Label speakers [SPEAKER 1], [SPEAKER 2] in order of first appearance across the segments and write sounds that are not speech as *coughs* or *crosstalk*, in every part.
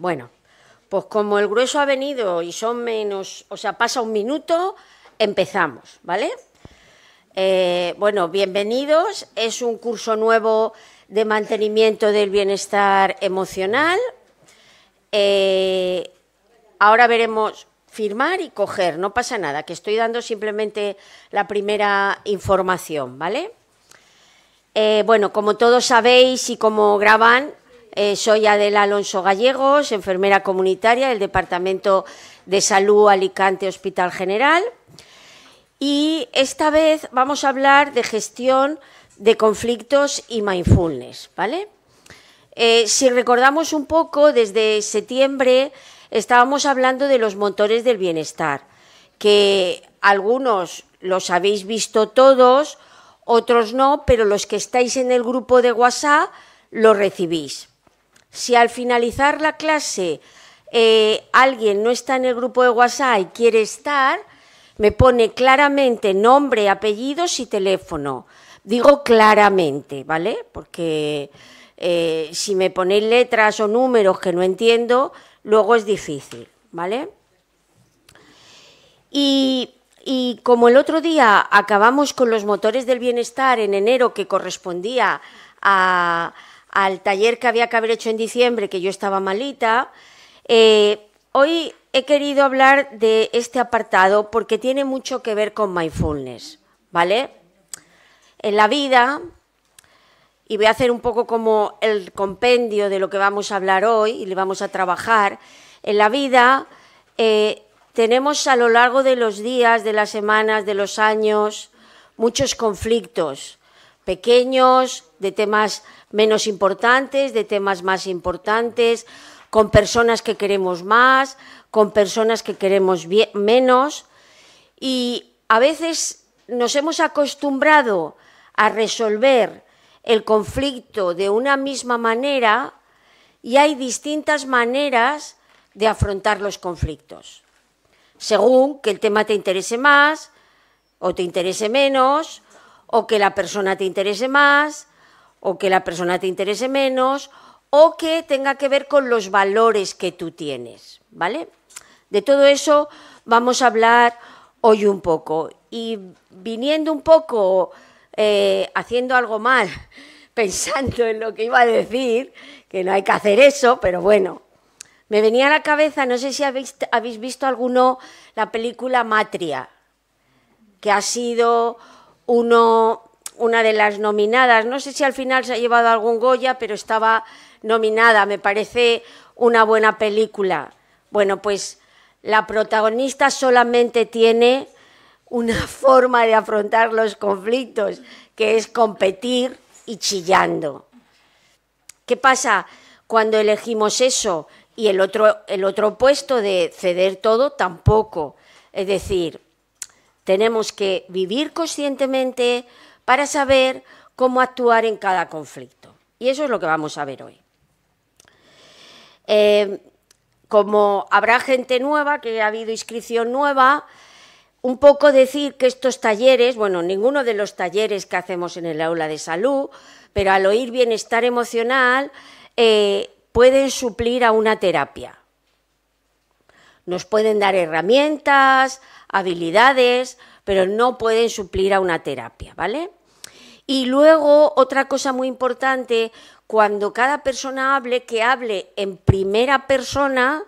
[SPEAKER 1] Bueno, pues como el grueso ha venido y son menos, o sea, pasa un minuto, empezamos, ¿vale? Eh, bueno, bienvenidos. Es un curso nuevo de mantenimiento del bienestar emocional. Eh, ahora veremos firmar y coger, no pasa nada, que estoy dando simplemente la primera información, ¿vale? Eh, bueno, como todos sabéis y como graban, eh, soy Adela Alonso Gallegos, enfermera comunitaria del Departamento de Salud Alicante Hospital General. Y esta vez vamos a hablar de gestión de conflictos y mindfulness, ¿vale? Eh, si recordamos un poco, desde septiembre estábamos hablando de los motores del bienestar, que algunos los habéis visto todos, otros no, pero los que estáis en el grupo de WhatsApp lo recibís. Si al finalizar la clase eh, alguien no está en el grupo de WhatsApp y quiere estar, me pone claramente nombre, apellidos y teléfono. Digo claramente, ¿vale? Porque eh, si me ponéis letras o números que no entiendo, luego es difícil, ¿vale? y, como el otro día acabamos con los motores del bienestar en enero que correspondía a, al taller que había que haber hecho en diciembre, que yo estaba malita. Eh, hoy he querido hablar de este apartado porque tiene mucho que ver con mindfulness, ¿vale? En la vida, y voy a hacer un poco como el compendio de lo que vamos a hablar hoy y le vamos a trabajar, en la vida eh, tenemos a lo largo de los días, de las semanas, de los años, muchos conflictos, pequeños, de temas menos importantes, de temas más importantes, con personas que queremos más, con personas que queremos menos. Y a veces nos hemos acostumbrado a resolver el conflicto de una misma manera y hay distintas maneras de afrontar los conflictos, según que el tema te interese más o te interese menos, o que la persona te interese más, o que la persona te interese menos o que tenga que ver con los valores que tú tienes, ¿vale? De todo eso vamos a hablar hoy un poco. Y viniendo un poco, eh, haciendo algo mal, *laughs* pensando en lo que iba a decir, que no hay que hacer eso, pero bueno, me venía a la cabeza, no sé si habéis, habéis visto alguno la película Matria, que ha sido uno una de las nominadas. No sé si al final se ha llevado algún Goya, pero estaba nominada. Me parece una buena película. Bueno, pues la protagonista solamente tiene una *laughs* forma de afrontar los conflictos, que es competir y chillando. ¿Qué pasa cuando elegimos eso y el otro, el otro puesto de ceder todo tampoco? Es decir, tenemos que vivir conscientemente, para saber cómo actuar en cada conflicto. Y eso es lo que vamos a ver hoy. Eh, como habrá gente nueva, que ha habido inscripción nueva, un poco decir que estos talleres, bueno, ninguno de los talleres que hacemos en el aula de salud, pero al oír bienestar emocional, eh, pueden suplir a una terapia. Nos pueden dar herramientas, habilidades, pero no pueden suplir a una terapia, ¿vale? Y luego, otra cosa muy importante, cuando cada persona hable, que hable en primera persona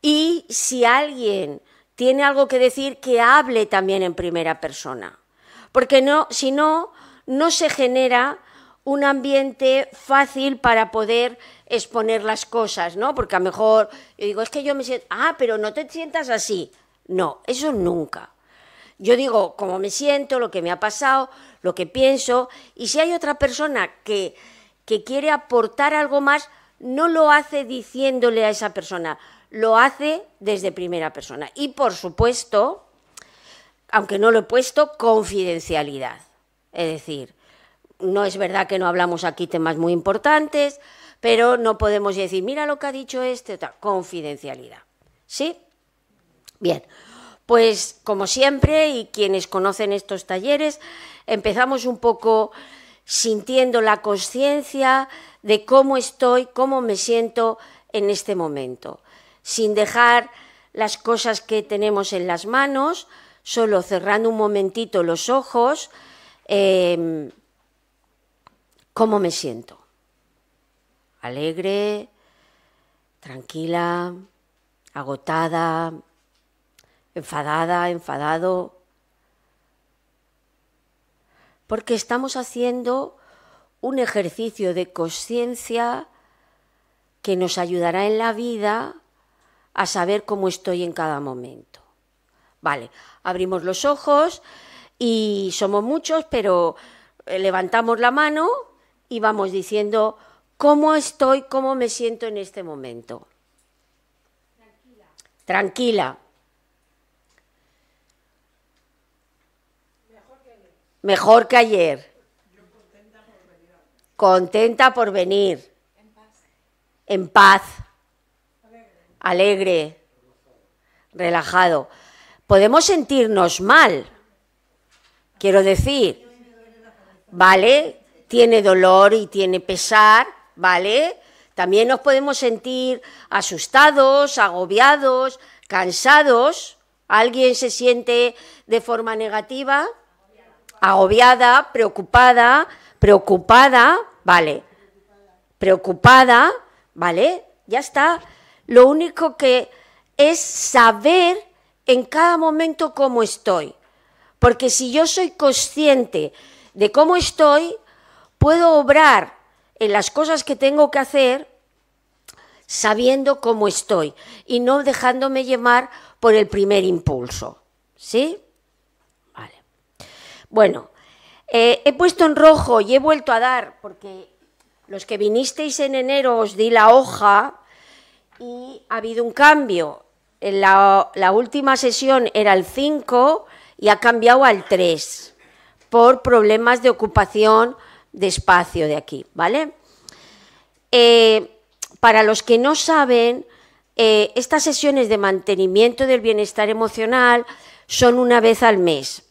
[SPEAKER 1] y si alguien tiene algo que decir, que hable también en primera persona. Porque no, si no, no se genera un ambiente fácil para poder exponer las cosas, ¿no? Porque a lo mejor yo digo, es que yo me siento, ah, pero no te sientas así. No, eso nunca. Yo digo cómo me siento, lo que me ha pasado, lo que pienso, y si hay otra persona que, quiere aportar algo más, no lo hace diciéndole a esa persona, lo hace desde primera persona. Y por supuesto, aunque no lo he puesto, confidencialidad. Es decir, no es verdad que no hablamos aquí temas muy importantes, pero no podemos decir, mira lo que ha dicho este, confidencialidad. ¿Sí? Bien, pues como siempre, y quienes conocen estos talleres, empezamos un poco sintiendo la conciencia de cómo estoy, cómo me siento en este momento, sin dejar las cosas que tenemos en las manos, solo cerrando un momentito los ojos, em, cómo me siento. Alegre, tranquila, agotada, enfadada, enfadado, porque estamos haciendo un ejercicio de conciencia que nos ayudará en la vida a saber cómo estoy en cada momento. Vale, abrimos los ojos y somos muchos, pero eh, levantamos la mano y vamos diciendo cómo estoy, cómo me siento en este momento. Tranquila. Tranquila. Mejor que ayer. Contenta por venir. En paz. Alegre. Relajado. Podemos sentirnos mal. Quiero decir, ¿vale? Tiene dolor y tiene pesar, ¿vale? También nos podemos sentir asustados, agobiados, cansados. ¿Alguien se siente de forma negativa? agobiada, preocupada, preocupada, vale, preocupada, vale, ya está. Lo único que es saber en cada momento cómo estoy. Porque si yo soy consciente de cómo estoy, puedo obrar en las cosas que tengo que hacer sabiendo cómo estoy y no dejándome llevar por el primer impulso. ¿Sí? Bueno, eh, he puesto en rojo y he vuelto a dar, porque los que vinisteis en enero os di la hoja y ha habido un cambio. la, última sesión era el 5 y ha cambiado al 3 por problemas de ocupación de espacio de aquí, ¿vale? Eh, para los que no saben, eh, estas sesiones de mantenimiento del bienestar emocional son una vez al mes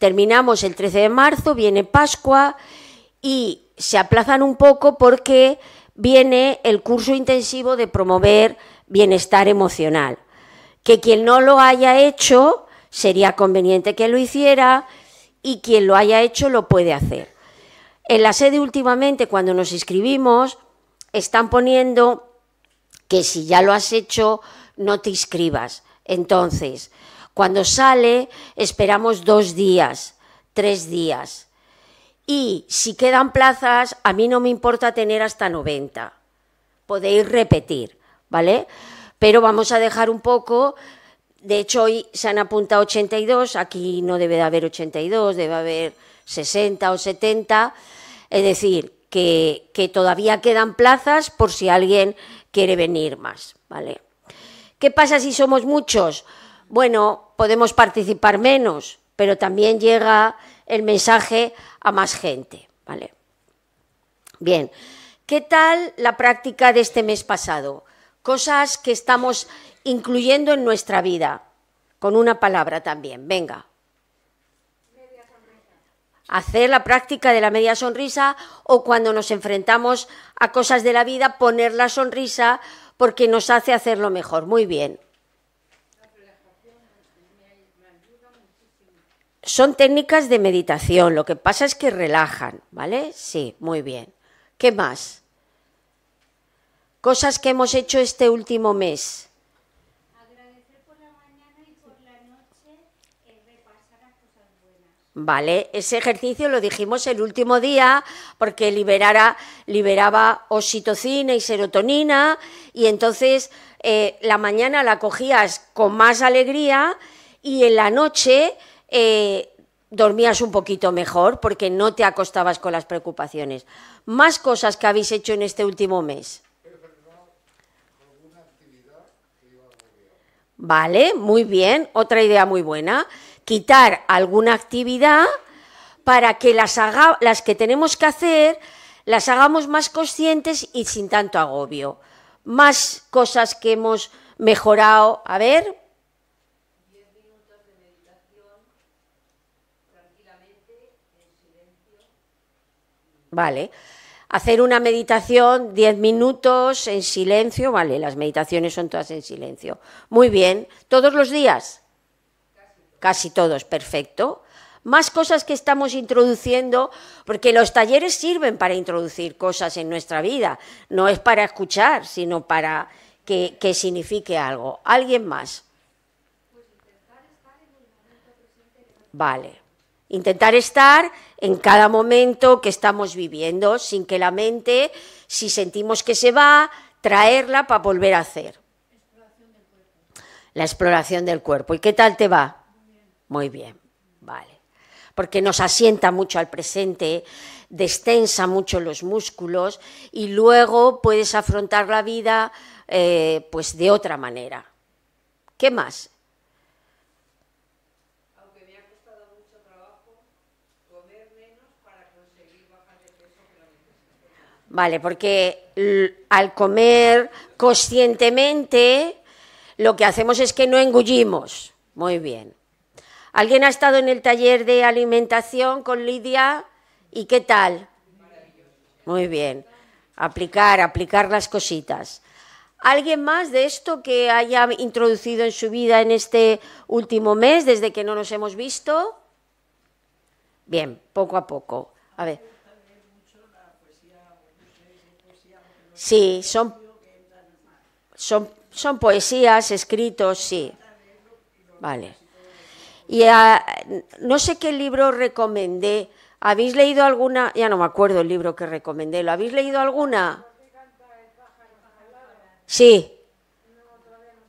[SPEAKER 1] terminamos el 13 de marzo, viene Pascua y se aplazan un poco porque viene el curso intensivo de promover bienestar emocional, que quien no lo haya hecho sería conveniente que lo hiciera y quien lo haya hecho lo puede hacer. En la sede últimamente, cuando nos inscribimos, están poniendo que si ya lo has hecho, no te inscribas. Entonces, cuando sale, esperamos dos días, tres días. Y si quedan plazas, a mí no me importa tener hasta 90. Podéis repetir, ¿vale? Pero vamos a dejar un poco. De hecho, hoy se han apuntado 82, aquí no debe de haber 82, debe haber 60 o 70. Es decir, que, que, todavía quedan plazas por si alguien quiere venir más, ¿vale? ¿Qué pasa si somos muchos? bueno, podemos participar menos, pero también llega el mensaje a más gente, ¿vale? Bien, ¿qué tal la práctica de este mes pasado? Cosas que estamos incluyendo en nuestra vida, con una palabra también, venga. Hacer la práctica de la media sonrisa o cuando nos enfrentamos a cosas de la vida, poner la sonrisa porque nos hace hacerlo mejor. Muy bien. Son técnicas de meditación, lo que pasa es que relajan, ¿vale? Sí, muy bien. ¿Qué más? Cosas que hemos hecho este último mes. Agradecer por la mañana y por la noche repasar a cosas buenas. Vale, ese ejercicio lo dijimos el último día porque liberara, liberaba oxitocina y serotonina y entonces eh, la mañana la cogías con más alegría y en la noche eh, dormías un poquito mejor porque no te acostabas con las preocupaciones. Más cosas que habéis hecho en este último mes. Vale, muy bien, otra idea muy buena. Quitar alguna actividad para que las que tenemos que hacer las hagamos más conscientes y sin tanto agobio. Más cosas que hemos mejorado. A ver, Vale. Hacer una meditación 10 minutos en silencio, vale, las meditaciones son todas en silencio. Muy bien, ¿todos los días? Casi todos, perfecto. Más cosas que estamos introduciendo, porque los talleres sirven para introducir cosas en nuestra vida, no es para escuchar, sino para que, que signifique algo. ¿Alguien más? Vale. Intentar estar en cada momento que estamos viviendo, sin que la mente, si sentimos que se va, traerla para volver a hacer. La exploración del cuerpo. ¿Y qué tal te va? Muy bien, vale. Porque nos asienta mucho al presente, destensa mucho los músculos y luego puedes afrontar la vida eh, pues de otra manera. ¿Qué más? Vale, porque al comer conscientemente lo que hacemos es que no engullimos. Muy bien. ¿Alguien ha estado en el taller de alimentación con Lidia? ¿Y qué tal? Muy bien. Aplicar, aplicar las cositas. ¿Alguien más de esto que haya introducido en su vida en este último mes, desde que no nos hemos visto? Bien, poco a poco. A ver. Sí, son, son, son poesías, escritos, sí. Vale. Y ah, no sé qué libro recomendé. ¿Habéis leído alguna? Ya no me acuerdo el libro que recomendé. ¿Lo habéis leído alguna? Sí.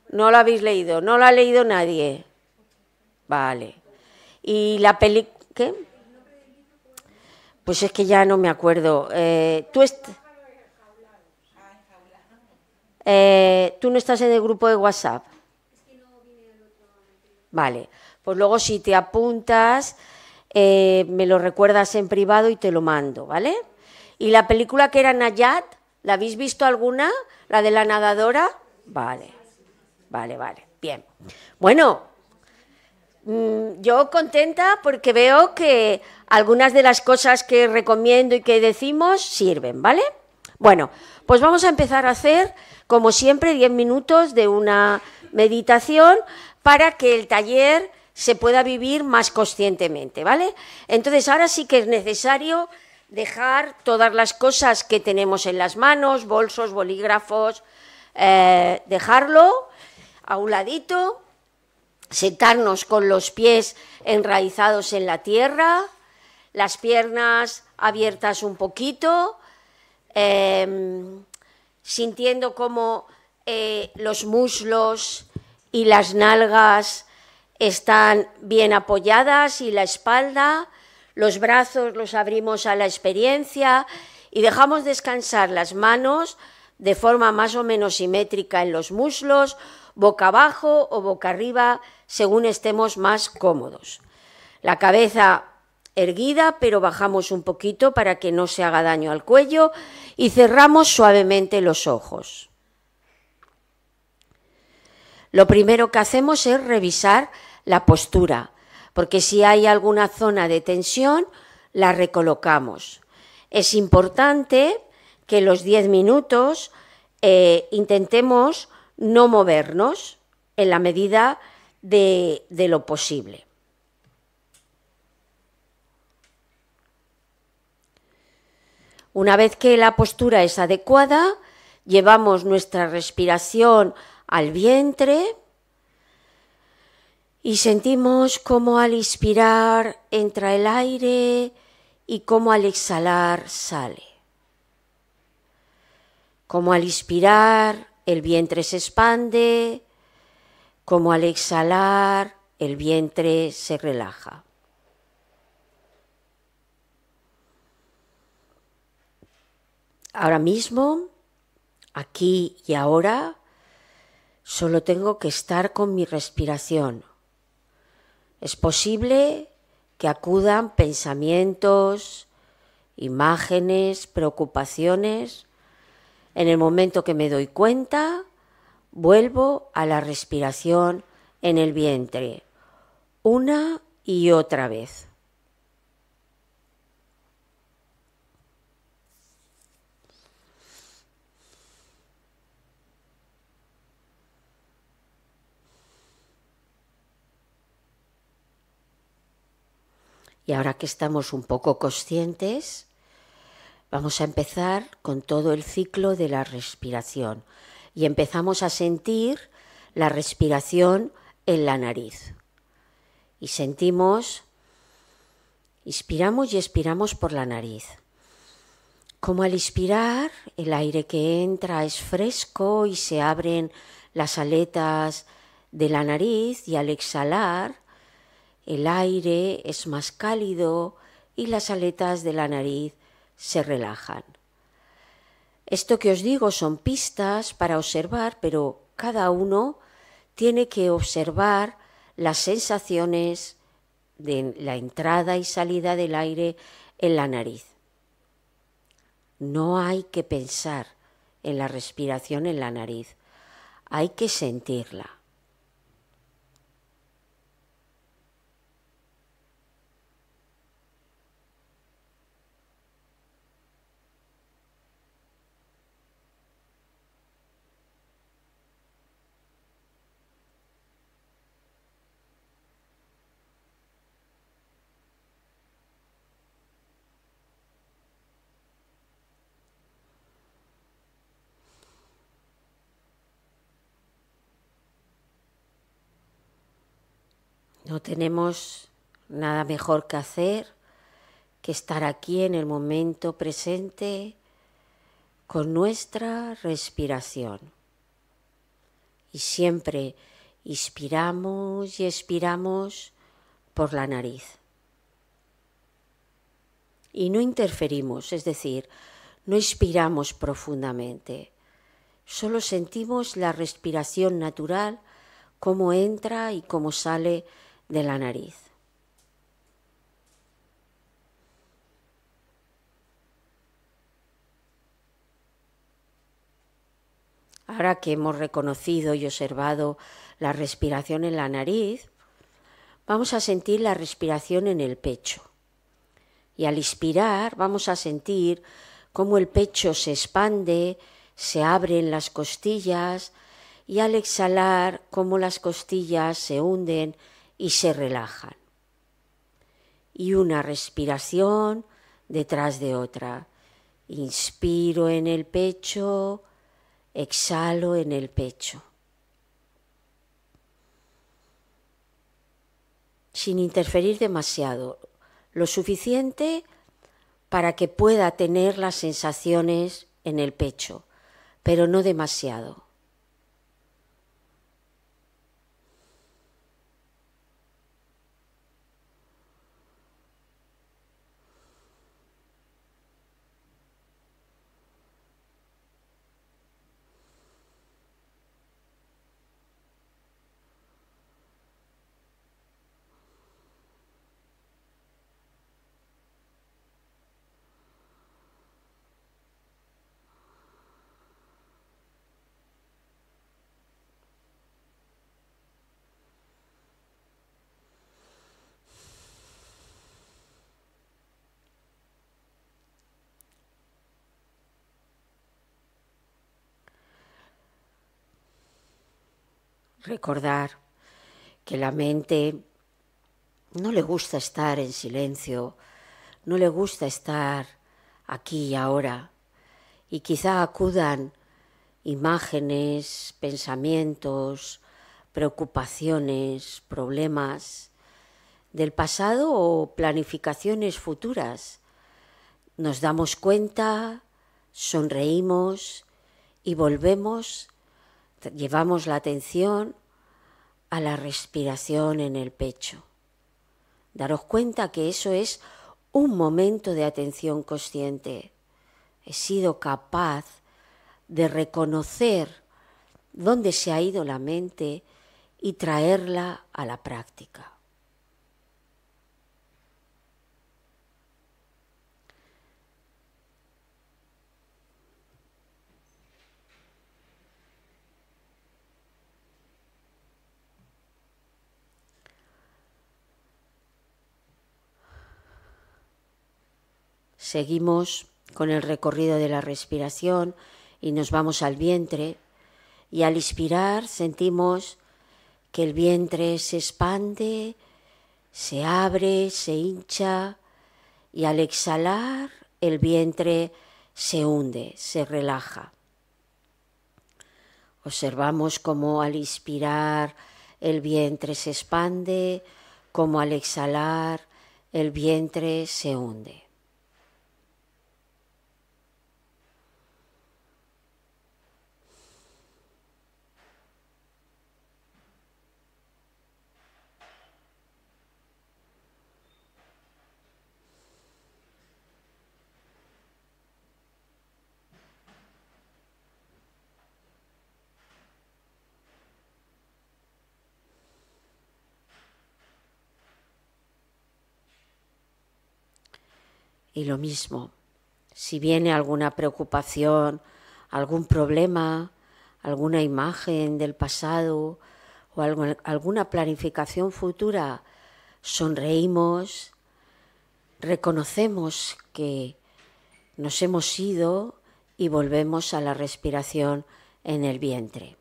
[SPEAKER 1] No lo habéis leído. No lo ha leído nadie. Vale. ¿Y la peli... qué? Pues es que ya no me acuerdo. Eh, ¿Tú estás...? Eh, ¿Tú no estás en el grupo de WhatsApp? Es que no vine al otro Vale, pues luego si te apuntas, eh, me lo recuerdas en privado y te lo mando, ¿vale? ¿Y la película que era Nayat? ¿La habéis visto alguna? ¿La de la nadadora? Vale, vale, vale. Bien. Bueno, mm, yo contenta porque veo que algunas de las cosas que recomiendo y que decimos sirven, ¿vale? Bueno, pues vamos a empezar a hacer como siempre, 10 minutos de una meditación para que el taller se pueda vivir más conscientemente, ¿vale? Entonces, ahora sí que es necesario dejar todas las cosas que tenemos en las manos, bolsos, bolígrafos, eh, dejarlo a un ladito, sentarnos con los pies enraizados en la tierra, las piernas abiertas un poquito, em, sintiendo cómo eh, los muslos y las nalgas están bien apoyadas y la espalda, los brazos los abrimos a la experiencia y dejamos descansar las manos de forma más o menos simétrica en los muslos, boca abajo o boca arriba, según estemos más cómodos. La cabeza erguida, pero bajamos un poquito para que no se haga daño al cuello y cerramos suavemente los ojos. Lo primero que hacemos es revisar la postura, porque si hay alguna zona de tensión, la recolocamos. Es importante que los 10 minutos eh, intentemos no movernos en la medida de lo posible. Una vez que la postura es adecuada, llevamos nuestra respiración al vientre y sentimos cómo al inspirar entra el aire y cómo al exhalar sale. Como al inspirar el vientre se expande, como al exhalar el vientre se relaja. ahora mismo, aquí y ahora, solo tengo que estar con mi respiración. Es posible que acudan pensamientos, imágenes, preocupaciones. En el momento que me doy cuenta, vuelvo a la respiración en el vientre, una y otra vez. Y ahora que estamos un poco conscientes, vamos a empezar con todo el ciclo de la respiración. Y empezamos a sentir la respiración en la nariz. Y sentimos, inspiramos y expiramos por la nariz. Como al inspirar, el aire que entra es fresco y se abren las aletas de la nariz y al exhalar el aire es más cálido y las aletas de la nariz se relajan. Esto que os digo son pistas para observar, pero cada uno tiene que observar las sensaciones de la entrada y salida del aire en la nariz. No hay que pensar en la respiración en la nariz, hay que sentirla. No tenemos nada mejor que hacer que estar aquí en el momento presente con nuestra respiración. Y siempre inspiramos y expiramos por la nariz. Y no interferimos, es decir, no inspiramos profundamente. Solo sentimos la respiración natural, cómo entra y cómo sale de la nariz. Ahora que hemos reconocido y observado la respiración en la nariz, vamos a sentir la respiración en el pecho. Y al inspirar vamos a sentir cómo el pecho se expande, se abren las costillas y al exhalar cómo las costillas se hunden y se relajan. Y una respiración detrás de otra. Inspiro en el pecho, exhalo en el pecho. Sin interferir demasiado, lo suficiente para que pueda tener las sensaciones en el pecho, pero no demasiado. recordar que la mente no le gusta estar en silencio, no le gusta estar aquí y ahora, y quizá acudan imágenes, pensamientos, preocupaciones, problemas del pasado o planificaciones futuras. Nos damos cuenta, sonreímos y volvemos llevamos la atención a la respiración en el pecho. Daros cuenta que eso es un momento de atención consciente. He sido capaz de reconocer dónde se ha ido la mente y traerla a la práctica. Seguimos con el recorrido de la respiración y nos vamos al vientre y al inspirar sentimos que el vientre se expande, se abre, se hincha y al exhalar el vientre se hunde, se relaja. Observamos cómo al inspirar el vientre se expande, como al exhalar el vientre se hunde. Y lo mismo, si viene alguna preocupación, algún problema, alguna imagen del pasado o alguna planificación futura, sonreímos, reconocemos que nos hemos ido y volvemos a la respiración en el vientre.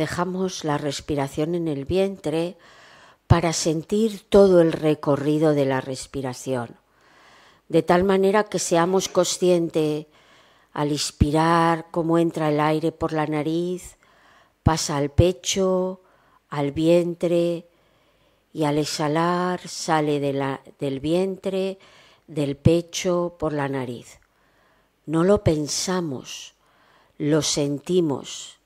[SPEAKER 1] Dejamos la respiración en el vientre para sentir todo el recorrido de la respiración, de tal manera que seamos conscientes al inspirar cómo entra el aire por la nariz, pasa al pecho, al vientre y al exhalar sale del vientre, del pecho, por la nariz. No lo pensamos, lo sentimos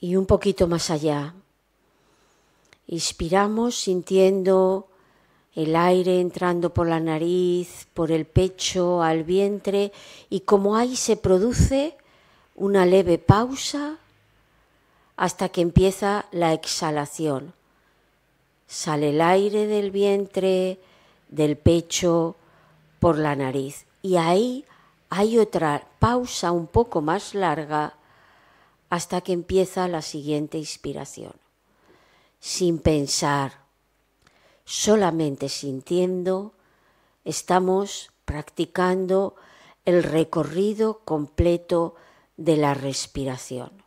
[SPEAKER 1] y un poquito más allá. Inspiramos sintiendo el aire entrando por la nariz, por el pecho, al vientre y como ahí se produce una leve pausa hasta que empieza la exhalación. Sale el aire del vientre, del pecho, por la nariz. Y ahí hay otra pausa un poco más larga hasta que empieza la siguiente inspiración. Sin pensar, solamente sintiendo, estamos practicando el recorrido completo de la respiración.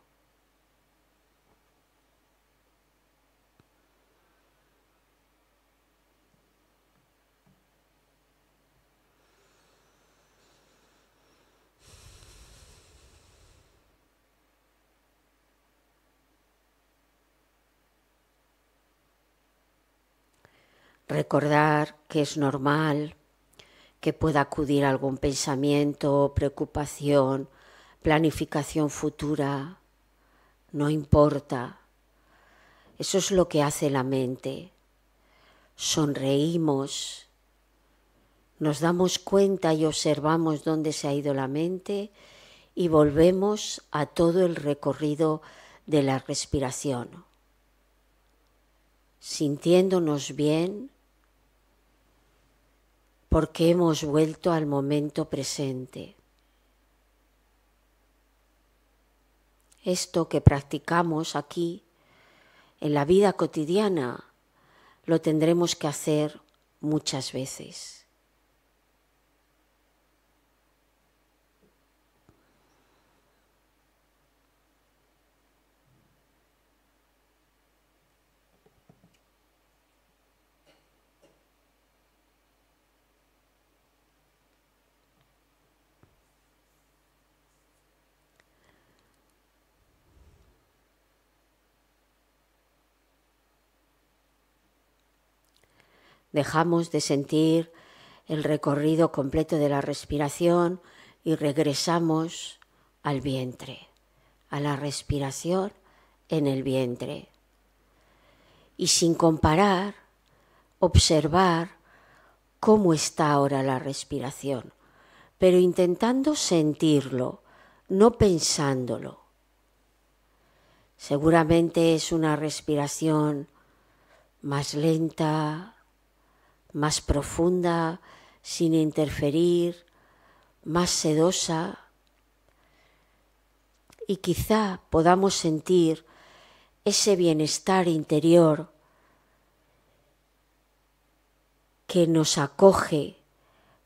[SPEAKER 1] recordar que es normal que pueda acudir algún pensamiento, preocupación, planificación futura, no importa. Eso es lo que hace la mente. Sonreímos, nos damos cuenta y observamos dónde se ha ido la mente y volvemos a todo el recorrido de la respiración, sintiéndonos bien porque hemos vuelto al momento presente. Esto que practicamos aquí en la vida cotidiana lo tendremos que hacer muchas veces. dejamos de sentir el recorrido completo de la respiración y regresamos al vientre, a la respiración en el vientre. Y sin comparar, observar cómo está ahora la respiración, pero intentando sentirlo, no pensándolo. Seguramente es una respiración más lenta, más profunda, sin interferir, más sedosa. Y quizá podamos sentir ese bienestar interior que nos acoge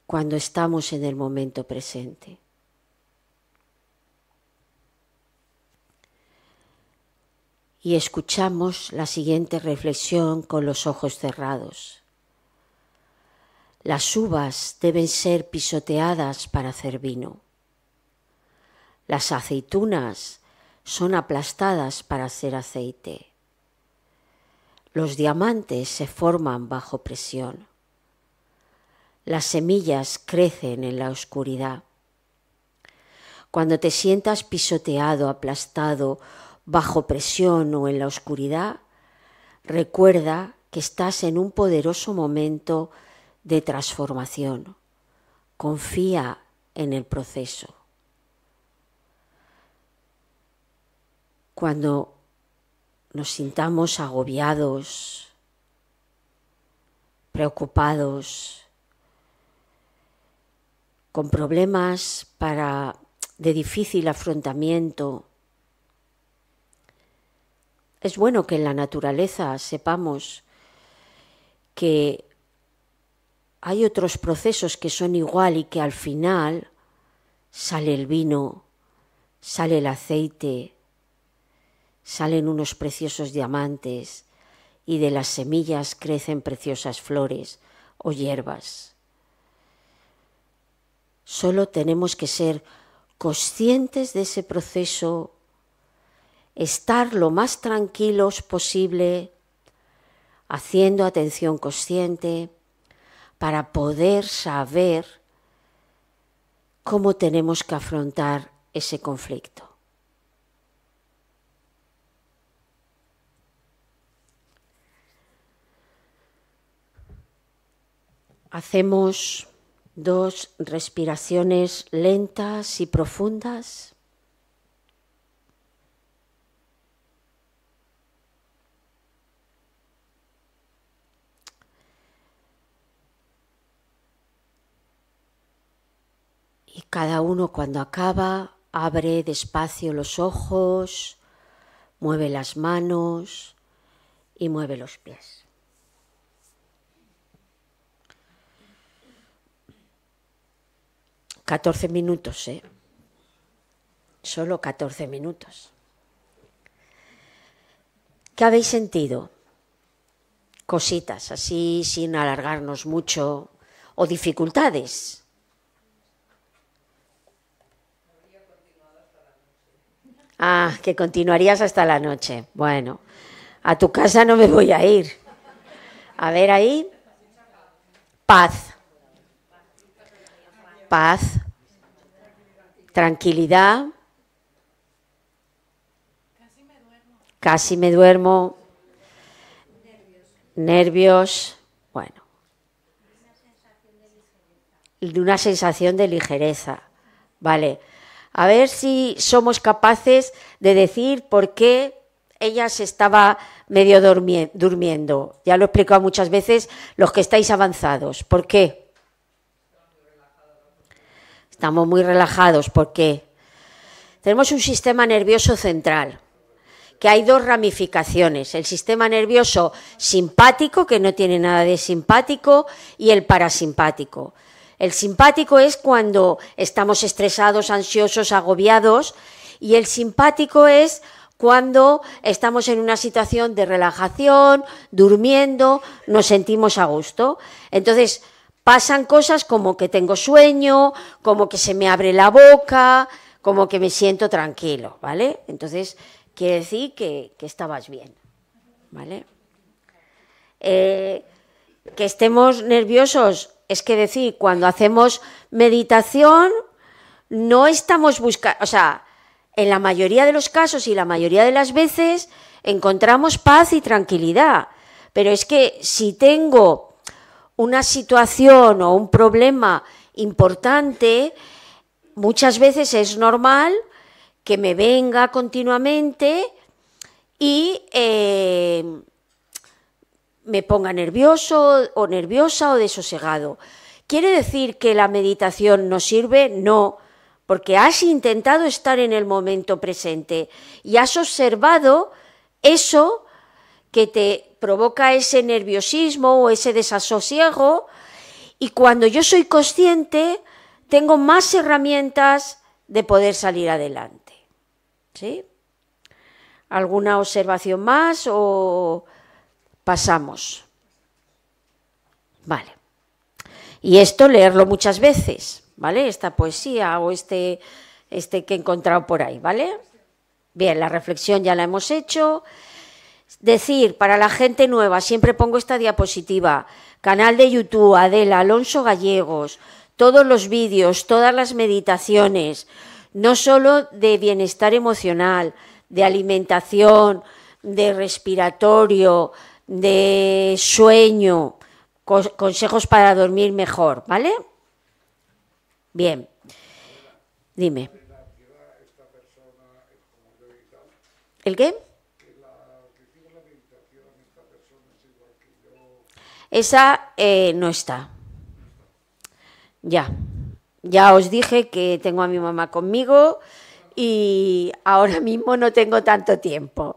[SPEAKER 1] cuando estamos en el momento presente. Y escuchamos la siguiente reflexión con los ojos cerrados. Las uvas deben ser pisoteadas para hacer vino. Las aceitunas son aplastadas para hacer aceite. Los diamantes se forman bajo presión. Las semillas crecen en la oscuridad. Cuando te sientas pisoteado, aplastado, bajo presión o en la oscuridad, recuerda que estás en un poderoso momento de transformación. Confía en el proceso. Cuando nos sintamos agobiados, preocupados, con problemas para, de difícil afrontamiento, es bueno que en la naturaleza sepamos que hay otros procesos que son igual y que al final sale el vino, sale el aceite, salen unos preciosos diamantes y de las semillas crecen preciosas flores o hierbas. Solo tenemos que ser conscientes de ese proceso, estar lo más tranquilos posible, haciendo atención consciente, para poder saber cómo tenemos que afrontar ese conflicto. Hacemos dos respiraciones lentas y profundas. Cada uno cuando acaba abre despacio los ojos, mueve las manos y mueve los pies. Catorce minutos, ¿eh? Solo catorce minutos. ¿Qué habéis sentido? Cositas, así sin alargarnos mucho, o dificultades, Ah, que continuarías hasta la noche. Bueno, a tu casa no me voy a ir. A ver ahí. Paz. Paz. Tranquilidad. Casi me duermo. Nervios. Bueno. Una sensación de ligereza. Vale a ver si somos capaces de decir por qué ella se estaba medio durmiendo. Ya lo he explicado muchas veces, los que estáis avanzados. ¿Por qué? Estamos muy relajados. ¿Por qué? Tenemos un sistema nervioso central, que hay dos ramificaciones, el sistema nervioso simpático, que no tiene nada de simpático, y el parasimpático. El simpático es cuando estamos estresados, ansiosos, agobiados y el simpático es cuando estamos en una situación de relajación, durmiendo, nos sentimos a gusto. Entonces, pasan cosas como que tengo sueño, como que se me abre la boca, como que me siento tranquilo, ¿vale? Entonces, quiere decir que, estabas bien, ¿vale? Eh, que estemos nerviosos es que decir, cuando hacemos meditación, no estamos buscando, o sea, en la mayoría de los casos y la mayoría de las veces encontramos paz y tranquilidad. Pero es que si tengo una situación o un problema importante, muchas veces es normal que me venga continuamente y eh, me ponga nervioso o nerviosa o desosegado. ¿Quiere decir que la meditación no sirve? No, porque has intentado estar en el momento presente y has observado eso que te provoca ese nerviosismo o ese desasosiego y cuando yo soy consciente tengo más herramientas de poder salir adelante. ¿Sí? ¿Alguna observación más o pasamos. Vale. Y esto leerlo muchas veces, ¿vale? Esta poesía o este, este que he encontrado por ahí, ¿vale? Bien, la reflexión ya la hemos hecho. Decir, para la gente nueva, siempre pongo esta diapositiva, canal de YouTube, Adela Alonso Gallegos, todos los vídeos, todas las meditaciones, no solo de bienestar emocional, de alimentación, de respiratorio, de sueño, consejos para dormir mejor, ¿vale? Bien, dime. ¿El qué? Esa eh, no está. Ya. Ya os dije que tengo a mi mamá conmigo y ahora mismo no tengo tanto tiempo.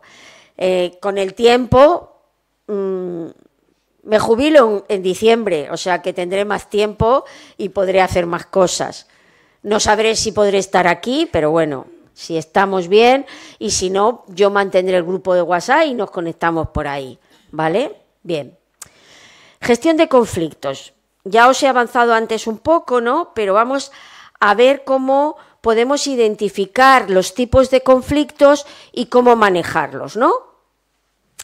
[SPEAKER 1] Eh, con el tiempo Mm, me jubilo en, diciembre, o sea que tendré más tiempo y podré hacer más cosas. No sabré si podré estar aquí, pero bueno, si estamos bien y si no, yo mantendré el grupo de WhatsApp y nos conectamos por ahí, ¿vale? Bien. Gestión de conflictos. Ya os he avanzado antes un poco, ¿no? Pero vamos a ver cómo podemos identificar los tipos de conflictos y cómo manejarlos, ¿no?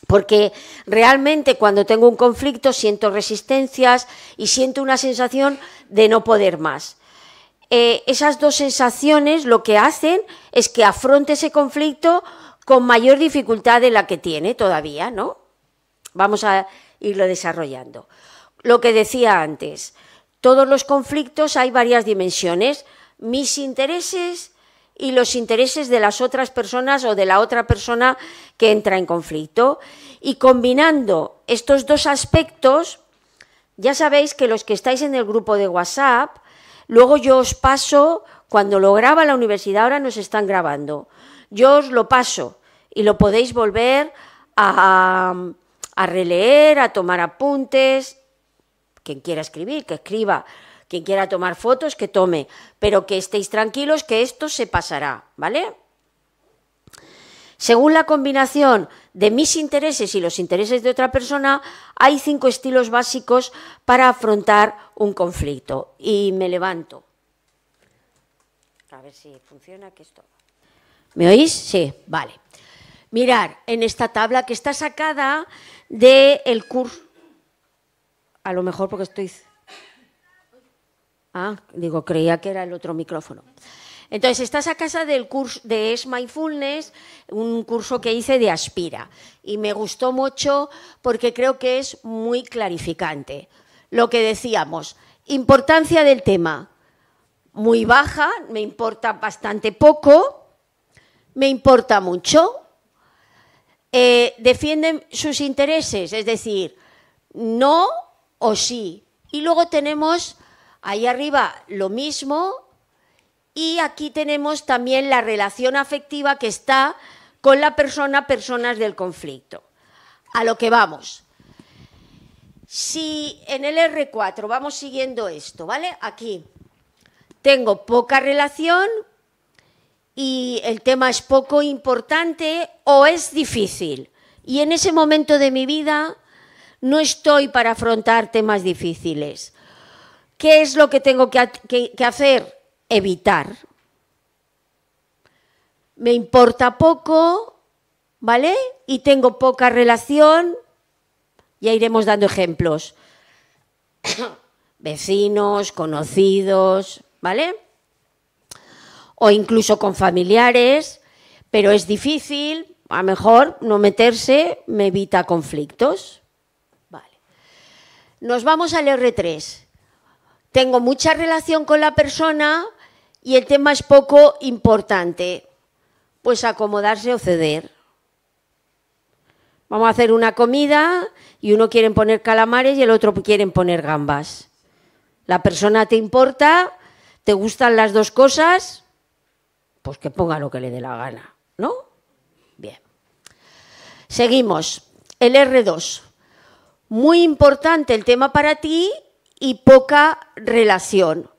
[SPEAKER 1] porque realmente cuando tengo un conflicto siento resistencias y siento una sensación de no poder más. Eh, esas dos sensaciones lo que hacen es que afronte ese conflicto con mayor dificultad de la que tiene todavía, ¿no? Vamos a irlo desarrollando. Lo que decía antes, todos los conflictos hay varias dimensiones, mis intereses, y los intereses de las otras personas o de la otra persona que entra en conflicto. Y combinando estos dos aspectos, ya sabéis que los que estáis en el grupo de WhatsApp, luego yo os paso, cuando lo graba la universidad, ahora nos están grabando, yo os lo paso y lo podéis volver a, a releer, a tomar apuntes, quien quiera escribir, que escriba quien quiera tomar fotos, que tome, pero que estéis tranquilos que esto se pasará, ¿vale? Según la combinación de mis intereses y los intereses de otra persona, hay cinco estilos básicos para afrontar un conflicto. Y me levanto. A ver si funciona que esto. ¿Me oís? Sí, vale. Mirar en esta tabla que está sacada del curso. A lo mejor porque estoy Ah, digo, creía que era el otro micrófono. Entonces, estás a casa del curso de Es Mindfulness, un curso que hice de Aspira. Y me gustó mucho porque creo que es muy clarificante. Lo que decíamos, importancia del tema, muy baja, me importa bastante poco, me importa mucho. Eh, defienden sus intereses, es decir, no o sí. Y luego tenemos Ahí arriba lo mismo. Y aquí tenemos también la relación afectiva que está con la persona, personas del conflicto. A lo que vamos. Si en el R4 vamos siguiendo esto, ¿vale? Aquí tengo poca relación y el tema es poco importante o es difícil. Y en ese momento de mi vida no estoy para afrontar temas difíciles. ¿Qué es lo que tengo que, hacer? Evitar. Me importa poco, ¿vale? Y tengo poca relación, ya iremos dando ejemplos. *coughs* Vecinos, conocidos, ¿vale? O incluso con familiares, pero es difícil, a lo mejor no meterse me evita conflictos. Vale. Nos vamos al R3 tengo mucha relación con la persona y el tema es poco importante. Pues acomodarse o ceder. Vamos a hacer una comida y uno quiere poner calamares y el otro quiere poner gambas. La persona te importa, te gustan las dos cosas, pues que ponga lo que le dé la gana, ¿no? Bien. Seguimos. El R2. Muy importante el tema para ti y poca relación.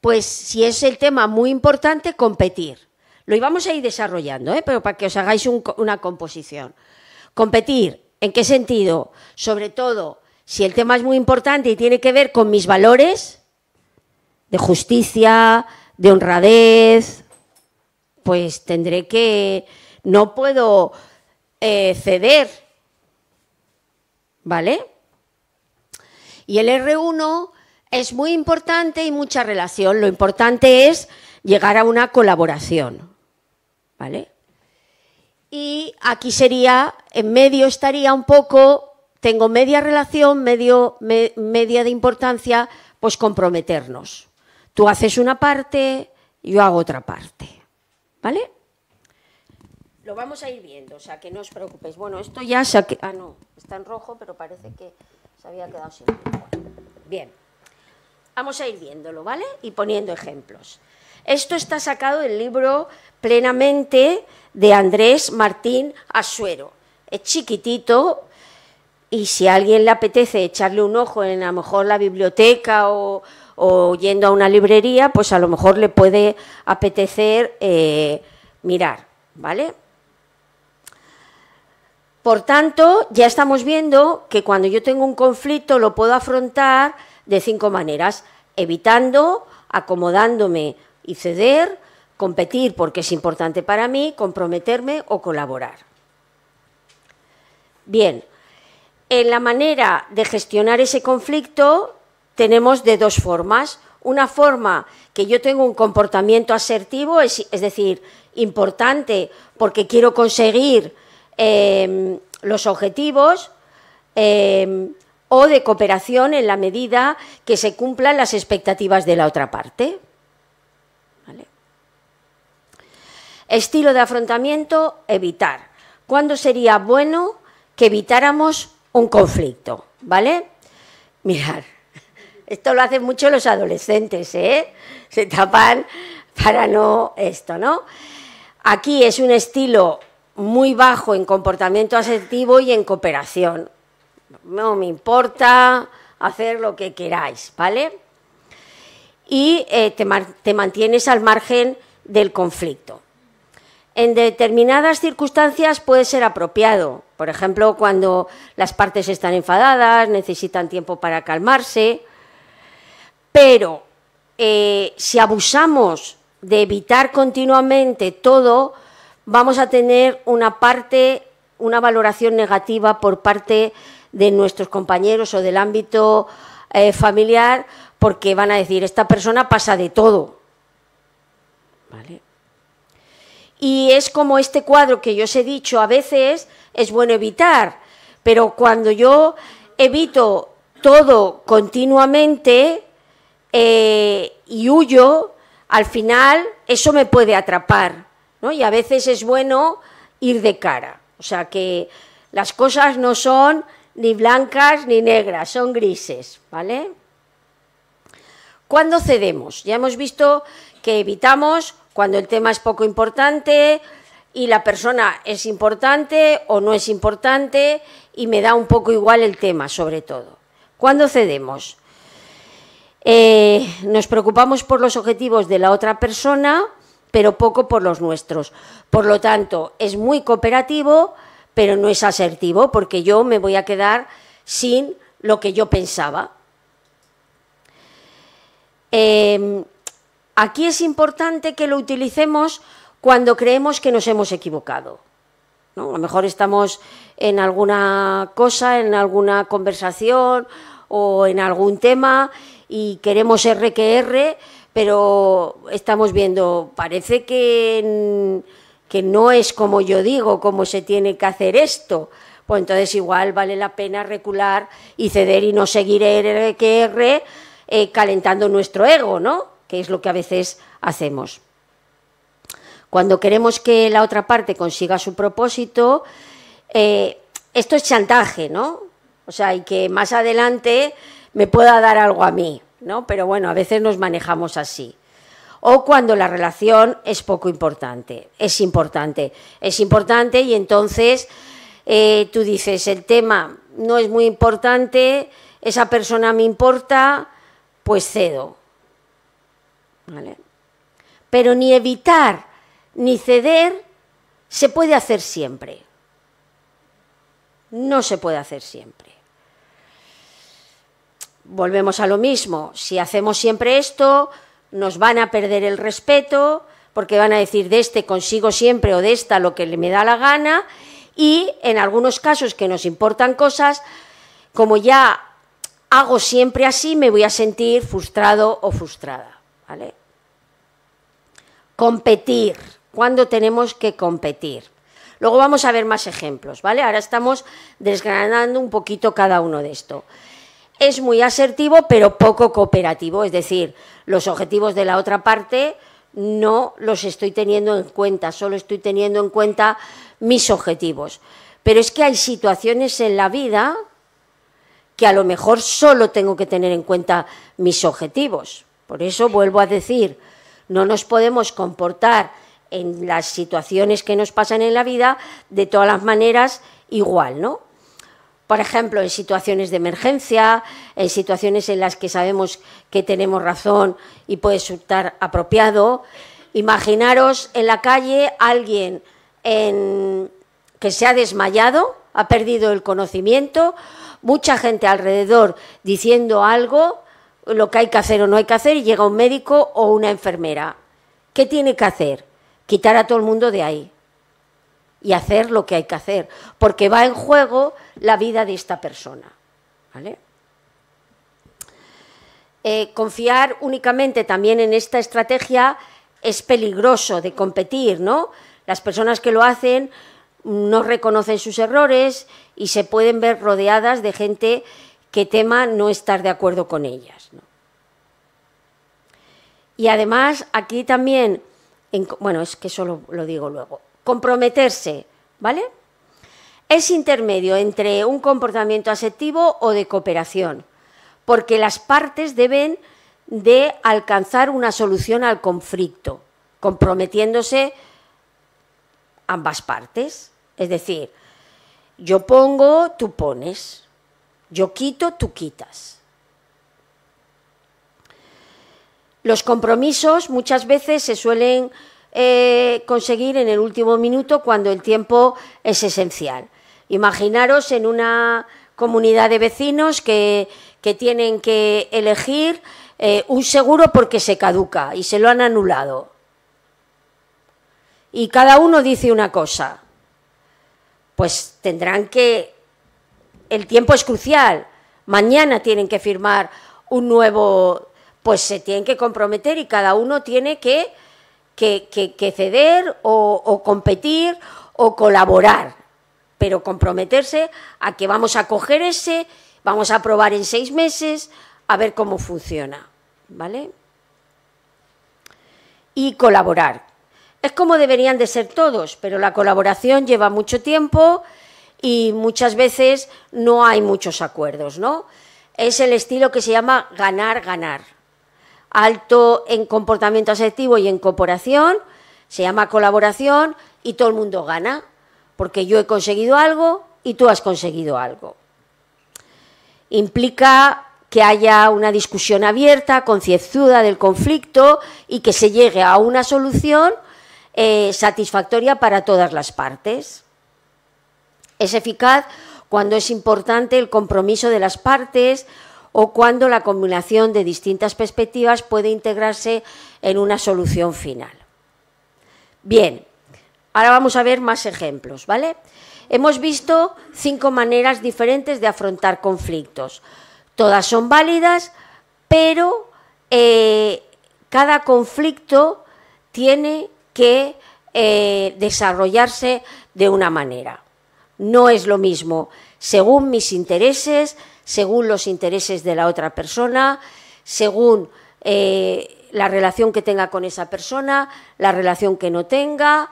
[SPEAKER 1] Pues si es el tema muy importante, competir. Lo íbamos a ir desarrollando, ¿eh? pero para que os hagáis una composición. Competir, ¿en qué sentido? Sobre todo, si el tema es muy importante y tiene que ver con mis valores de justicia, de honradez, pues tendré que, no puedo eh, ceder, ¿vale? Y el R1 es muy importante y mucha relación. Lo importante es llegar a una colaboración. ¿Vale? Y aquí sería, en medio estaría un poco, tengo media relación, medio, media de importancia, pues comprometernos. Tú haces una parte, yo hago otra parte. ¿Vale? Lo vamos a ir viendo, o sea, que no os preocupéis. Bueno, esto ya ah, no, está en rojo, pero parece que se había quedado sin Bien, vamos a ir viéndolo, ¿vale? Y poniendo ejemplos. Esto está sacado del libro plenamente de Andrés Martín Asuero. Es chiquitito y si a alguien le apetece echarle un ojo en a lo mejor la biblioteca o, yendo a una librería, pues a lo mejor le puede apetecer eh, mirar, ¿vale? Por tanto, ya estamos viendo que cuando yo tengo un conflicto lo puedo afrontar de cinco maneras, evitando, acomodándome y ceder, competir porque es importante para mí, comprometerme o colaborar. Bien, en la manera de gestionar ese conflicto tenemos de dos formas. Una forma que yo tengo un comportamiento asertivo, es, decir, importante porque quiero conseguir Em, los objetivos em, o de cooperación en la medida que se cumplan las expectativas de la otra parte. Estilo de afrontamiento, evitar. ¿Cuándo sería bueno que evitáramos un conflicto? ¿Vale? Mirar, *laughs* esto lo hacen mucho los adolescentes, ¿eh? Se tapan para no esto, ¿no? Aquí es un estilo muy bajo en comportamiento asertivo y en cooperación. No me importa hacer lo que queráis, ¿vale? Y eh, te, mantienes al margen del conflicto. En determinadas circunstancias puede ser apropiado, por ejemplo, cuando las partes están enfadadas, necesitan tiempo para calmarse, pero eh, si abusamos de evitar continuamente todo, vamos a tener una parte, una valoración negativa por parte de nuestros compañeros o del ámbito eh, familiar, porque van a decir, esta persona pasa de todo. ¿Vale? Y es como este cuadro que yo os he dicho, a veces es bueno evitar, pero cuando yo evito todo continuamente eh, y huyo, al final eso me puede atrapar. Y a veces es bueno ir de cara. O sea que las cosas no son ni blancas ni negras, son grises, ¿vale? ¿Cuándo cedemos? Ya hemos visto que evitamos cuando el tema es poco importante y la persona es importante o no es importante y me da un poco igual el tema, sobre todo. ¿Cuándo cedemos? Eh, nos preocupamos por los objetivos de la otra persona pero poco por los nuestros. Por lo tanto, es muy cooperativo, pero no es asertivo, porque yo me voy a quedar sin lo que yo pensaba. Em, aquí es importante que lo utilicemos cuando creemos que nos hemos equivocado. A lo mejor estamos en alguna cosa, en alguna conversación o en algún tema y queremos R que pero estamos viendo, parece que, no es como yo digo, cómo se tiene que hacer esto. Pues entonces igual vale la pena recular y ceder y no seguir que eh, calentando nuestro ego, ¿no? Que es lo que a veces hacemos. Cuando queremos que la otra parte consiga su propósito, eh, esto es chantaje, ¿no? O sea, y que más adelante me pueda dar algo a mí. Pero bueno, a veces nos manejamos así. O cuando la relación es poco importante, es importante, es importante y entonces eh, tú dices, el tema no es muy importante, esa persona me importa, pues cedo. Pero ni evitar ni ceder se puede hacer siempre. No se puede hacer siempre volvemos a lo mismo. Si hacemos siempre esto, nos van a perder el respeto porque van a decir de este consigo siempre o de esta lo que me da la gana y en algunos casos que nos importan cosas, como ya hago siempre así, me voy a sentir frustrado o frustrada. ¿vale? Competir. ¿Cuándo tenemos que competir? Luego vamos a ver más ejemplos, ¿vale? Ahora estamos desgranando un poquito cada uno de esto es muy asertivo pero poco cooperativo, es decir, los objetivos de la otra parte no los estoy teniendo en cuenta, solo estoy teniendo en cuenta mis objetivos. Pero es que hay situaciones en la vida que a lo mejor solo tengo que tener en cuenta mis objetivos. Por eso vuelvo a decir, no nos podemos comportar en las situaciones que nos pasan en la vida de todas las maneras igual, ¿no? por ejemplo, en situaciones de emergencia, en situaciones en las que sabemos que tenemos razón y puede resultar apropiado. Imaginaros en la calle alguien que se ha desmayado, ha perdido el conocimiento, mucha gente alrededor diciendo algo, lo que hay que hacer o no hay que hacer, y llega un médico o una enfermera. ¿Qué tiene que hacer? Quitar a todo el mundo de ahí y hacer lo que hay que hacer, porque va en juego la vida de esta persona. ¿vale? Eh, confiar únicamente también en esta estrategia es peligroso de competir, ¿no? Las personas que lo hacen no reconocen sus errores y se pueden ver rodeadas de gente que tema no estar de acuerdo con ellas. Y además, aquí también, bueno, es que eso lo, lo digo luego, comprometerse, ¿vale? es intermedio entre un comportamiento asertivo o de cooperación, porque las partes deben de alcanzar una solución al conflicto, comprometiéndose ambas partes. Es decir, yo pongo, tú pones, yo quito, tú quitas. Los compromisos muchas veces se suelen eh, conseguir en el último minuto cuando el tiempo es esencial. Imaginaros en una comunidad de vecinos que, tienen que elegir eh, un seguro porque se caduca y se lo han anulado. Y cada uno dice una cosa. Pues tendrán que... El tiempo es crucial. Mañana tienen que firmar un nuevo... Pues se tienen que comprometer y cada uno tiene que, ceder o competir o colaborar pero comprometerse a que vamos a coger ese, vamos a probar en seis meses, a ver cómo funciona, ¿vale? Y colaborar. Es como deberían de ser todos, pero la colaboración lleva mucho tiempo y muchas veces no hay muchos acuerdos, ¿no? Es el estilo que se llama ganar-ganar. Alto en comportamiento asertivo y en cooperación, se llama colaboración y todo el mundo gana porque yo he conseguido algo y tú has conseguido algo. Implica que haya una discusión abierta, concienzuda del conflicto y que se llegue a una solución eh, satisfactoria para todas las partes. Es eficaz cuando es importante el compromiso de las partes o cuando la combinación de distintas perspectivas puede integrarse en una solución final. Bien, Ahora vamos a ver más ejemplos, ¿vale? Hemos visto cinco maneras diferentes de afrontar conflictos. Todas son válidas, pero eh, cada conflicto tiene que eh, desarrollarse de una manera. No es lo mismo según mis intereses, según los intereses de la otra persona, según eh, la relación que tenga con esa persona, la relación que no tenga,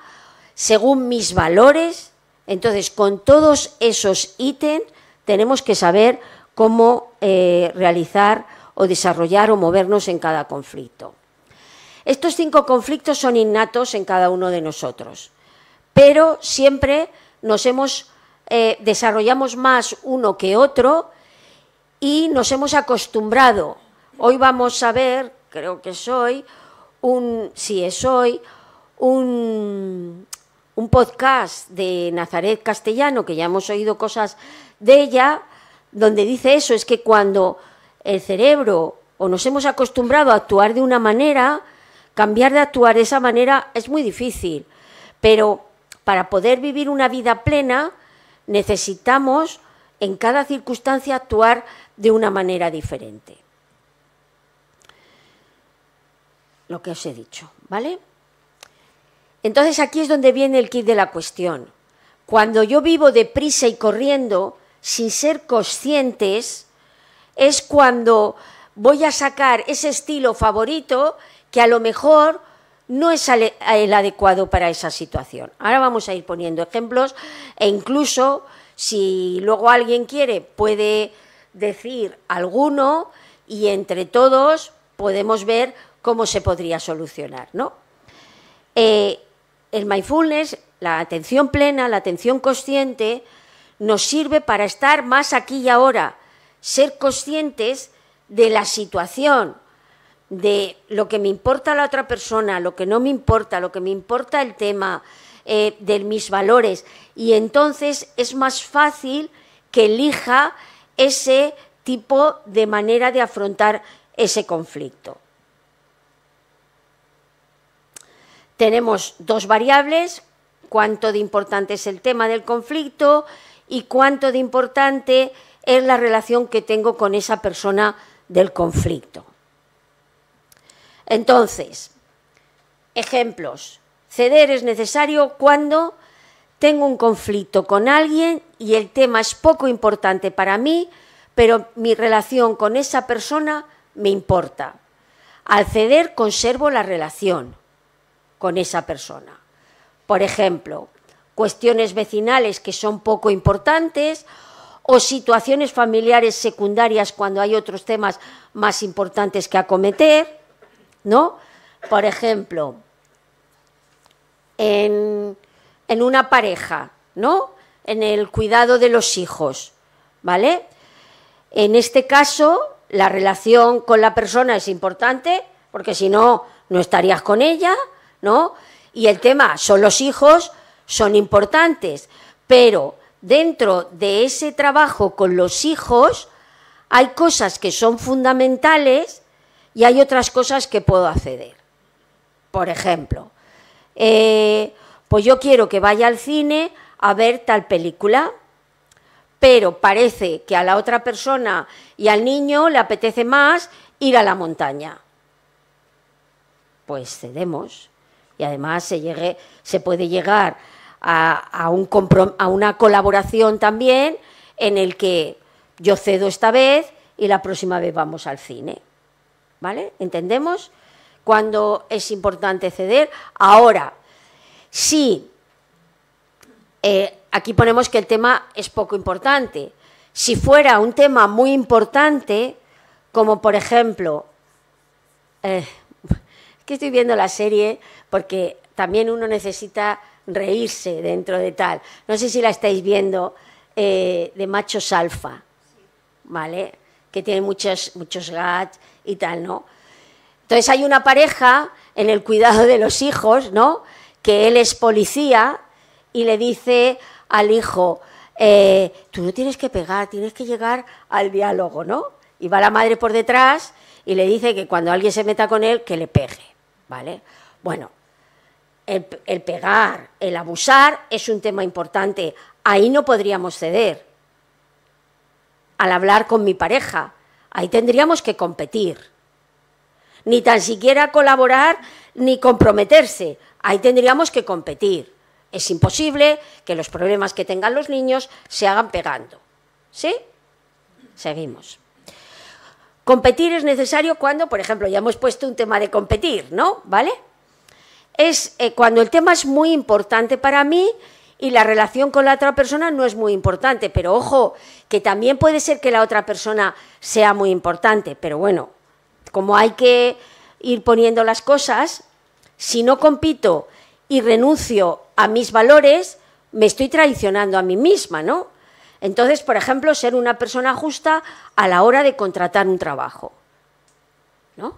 [SPEAKER 1] según mis valores. Entonces, con todos esos ítems tenemos que saber cómo eh, realizar o desarrollar o movernos en cada conflicto. Estos cinco conflictos son innatos en cada uno de nosotros, pero siempre nos hemos eh, desarrollamos más uno que otro y nos hemos acostumbrado. Hoy vamos a ver, creo que soy, un, si es hoy, un, un podcast de Nazaret Castellano, que ya hemos oído cosas de ella, donde dice eso, es que cuando el cerebro o nos hemos acostumbrado a actuar de una manera, cambiar de actuar de esa manera es muy difícil. Pero para poder vivir una vida plena necesitamos en cada circunstancia actuar de una manera diferente. Lo que os he dicho, ¿vale? Entonces aquí es donde viene el kit de la cuestión. Cuando yo vivo deprisa y corriendo, sin ser conscientes, es cuando voy a sacar ese estilo favorito que a lo mejor no es el adecuado para esa situación. Ahora vamos a ir poniendo ejemplos e incluso si luego alguien quiere puede decir alguno y entre todos podemos ver cómo se podría solucionar, ¿no? Eh, el mindfulness, la atención plena, la atención consciente, nos sirve para estar más aquí y ahora, ser conscientes de la situación, de lo que me importa a la otra persona, lo que no me importa, lo que me importa el tema eh, de mis valores. Y entonces es más fácil que elija ese tipo de manera de afrontar ese conflicto. tenemos dos variables, cuánto de importante es el tema del conflicto y cuánto de importante es la relación que tengo con esa persona del conflicto. Entonces, ejemplos. Ceder es necesario cuando tengo un conflicto con alguien y el tema es poco importante para mí, pero mi relación con esa persona me importa. Al ceder conservo la relación con esa persona. Por ejemplo, cuestiones vecinales que son poco importantes o situaciones familiares secundarias cuando hay otros temas más importantes que acometer, ¿no? Por ejemplo, en, una pareja, ¿no? En el cuidado de los hijos, ¿vale? En este caso, la relación con la persona es importante, porque si no, no estarías con ella, ¿no? Y el tema son los hijos, son importantes, pero dentro de ese trabajo con los hijos hay cosas que son fundamentales y hay otras cosas que puedo acceder. Por ejemplo, eh, pues yo quiero que vaya al cine a ver tal película, pero parece que a la otra persona y al niño le apetece más ir a la montaña. Pues cedemos y además se, puede llegar a, una colaboración también en el que yo cedo esta vez y la próxima vez vamos al cine. ¿Vale? ¿Entendemos? Cuando es importante ceder. Ahora, si eh, aquí ponemos que el tema es poco importante, si fuera un tema muy importante, como por ejemplo, eh, *laughs* que estoy viendo la serie porque también uno necesita reírse dentro de tal. No sé si la estáis viendo eh, de machos alfa, ¿vale? Que tiene muchos, muchos gats y tal, ¿no? Entonces hay una pareja en el cuidado de los hijos, ¿no? Que él es policía y le dice al hijo, eh, tú no tienes que pegar, tienes que llegar al diálogo, ¿no? Y va la madre por detrás y le dice que cuando alguien se meta con él, que le pegue, ¿vale? Bueno, el, pegar, el abusar es un tema importante. Ahí no podríamos ceder. Al hablar con mi pareja, ahí tendríamos que competir. Ni tan siquiera colaborar ni comprometerse. Ahí tendríamos que competir. Es imposible que los problemas que tengan los niños se hagan pegando. ¿Sí? Seguimos. Competir es necesario cuando, por ejemplo, ya hemos puesto un tema de competir, ¿no? ¿Vale? es eh, cuando el tema es muy importante para mí y la relación con la otra persona no es muy importante. Pero ojo, que también puede ser que la otra persona sea muy importante. Pero bueno, como hay que ir poniendo las cosas, si no compito y renuncio a mis valores, me estoy traicionando a mí misma, ¿no? Entonces, por ejemplo, ser una persona justa a la hora de contratar un trabajo, ¿no?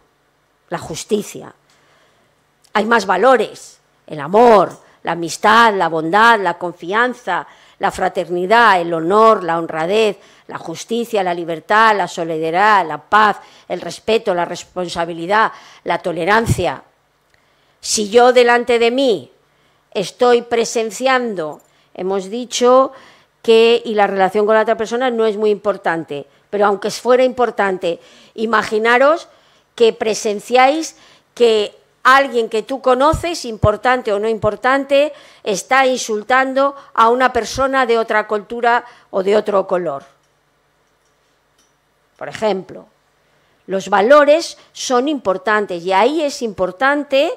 [SPEAKER 1] La justicia hay más valores, el amor, la amistad, la bondad, la confianza, la fraternidad, el honor, la honradez, la justicia, la libertad, la solidaridad, la paz, el respeto, la responsabilidad, la tolerancia. Si yo delante de mí estoy presenciando, hemos dicho que y la relación con la otra persona no es muy importante, pero aunque fuera importante, imaginaros que presenciáis que alguien que tú conoces, importante o no importante, está insultando a una persona de otra cultura o de otro color. Por ejemplo, los valores son importantes y ahí es importante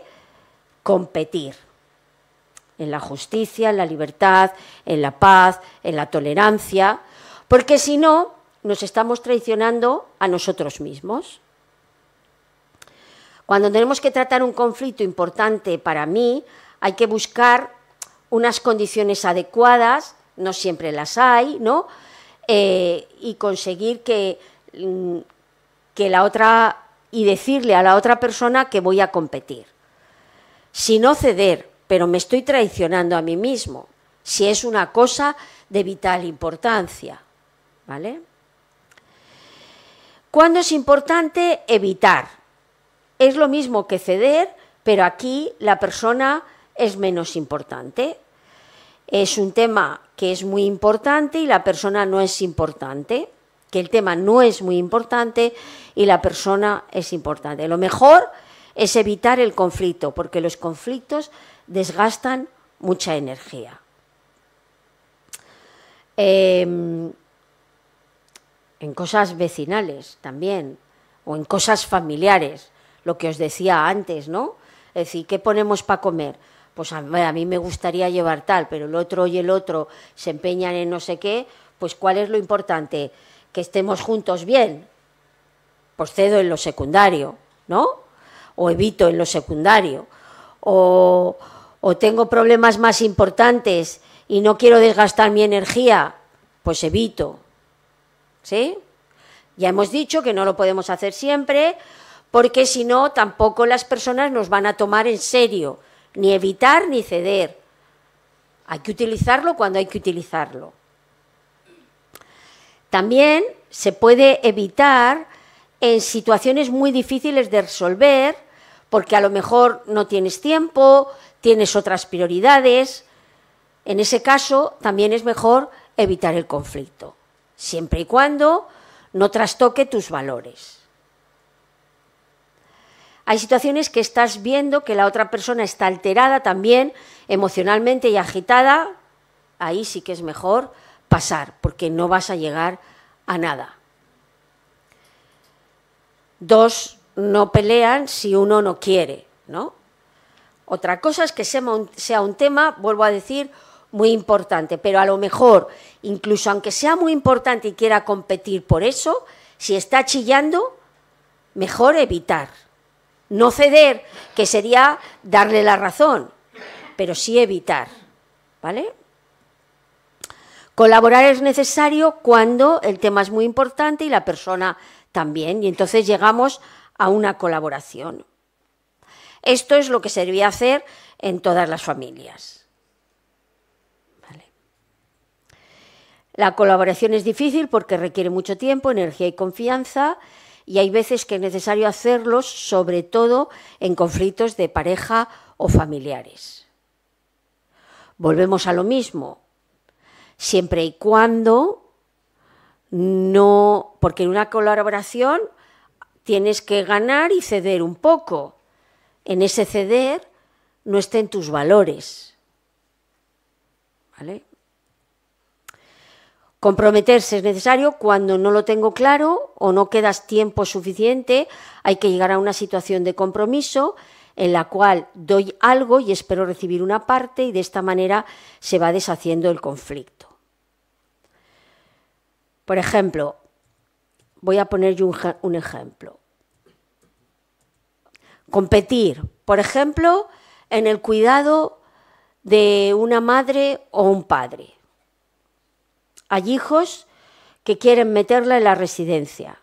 [SPEAKER 1] competir en la justicia, en la libertad, en la paz, en la tolerancia, porque si no, nos estamos traicionando a nosotros mismos. Cuando tenemos que tratar un conflicto importante para mí, hay que buscar unas condiciones adecuadas, no siempre las hay, ¿no? Eh, y conseguir mm, que, la otra y decirle a la otra persona que voy a competir. Si no ceder, pero me estoy traicionando a mí mismo, si es una cosa de vital importancia, ¿vale? ¿Cuándo es importante evitar? es lo mismo que ceder, pero aquí la persona es menos importante. Es un tema que es muy importante y la persona no es importante, que el tema no es muy importante y la persona es importante. Lo mejor es evitar el conflicto, porque los conflictos desgastan mucha energía. Em, en cosas vecinales también, o en cosas familiares lo que os decía antes, ¿no? Es decir, ¿qué ponemos para comer? Pues a, mí me gustaría llevar tal, pero el otro y el otro se empeñan en no sé qué, pues ¿cuál es lo importante? Que estemos juntos bien. Pues cedo en lo secundario, ¿no? O evito en lo secundario. O, o tengo problemas más importantes y no quiero desgastar mi energía, pues evito. ¿Sí? Ya hemos dicho que no lo podemos hacer siempre, porque si no, tampoco las personas nos van a tomar en serio, ni evitar ni ceder. Hay que utilizarlo cuando hay que utilizarlo. También se puede evitar en situaciones muy difíciles de resolver, porque a lo mejor no tienes tiempo, tienes otras prioridades. En ese caso, también es mejor evitar el conflicto, siempre y cuando no trastoque tus valores. Hay situaciones que estás viendo que la otra persona está alterada también, emocionalmente y agitada. Ahí sí que es mejor pasar, porque no vas a llegar a nada. Dos no pelean si uno no quiere, ¿no? Otra cosa es que sea un tema, vuelvo a decir, muy importante, pero a lo mejor, incluso aunque sea muy importante y quiera competir por eso, si está chillando, mejor evitar. No ceder, que sería darle la razón, pero sí evitar, ¿vale? Colaborar es necesario cuando el tema es muy importante y la persona también, y entonces llegamos a una colaboración. Esto es lo que se hacer en todas las familias. La colaboración es difícil porque requiere mucho tiempo, energía y confianza, y hay veces que es necesario hacerlos, sobre todo en conflictos de pareja o familiares. Volvemos a lo mismo, siempre y cuando no, porque en una colaboración tienes que ganar y ceder un poco. En ese ceder no estén tus valores. ¿Vale? Comprometerse es necesario cuando no lo tengo claro o no quedas tiempo suficiente, hay que llegar a una situación de compromiso en la cual doy algo y espero recibir una parte y de esta manera se va deshaciendo el conflicto. Por ejemplo, voy a poner yo un, ejemplo. Competir, por ejemplo, en el cuidado de una madre o un padre. Hay hijos que quieren meterla en la residencia.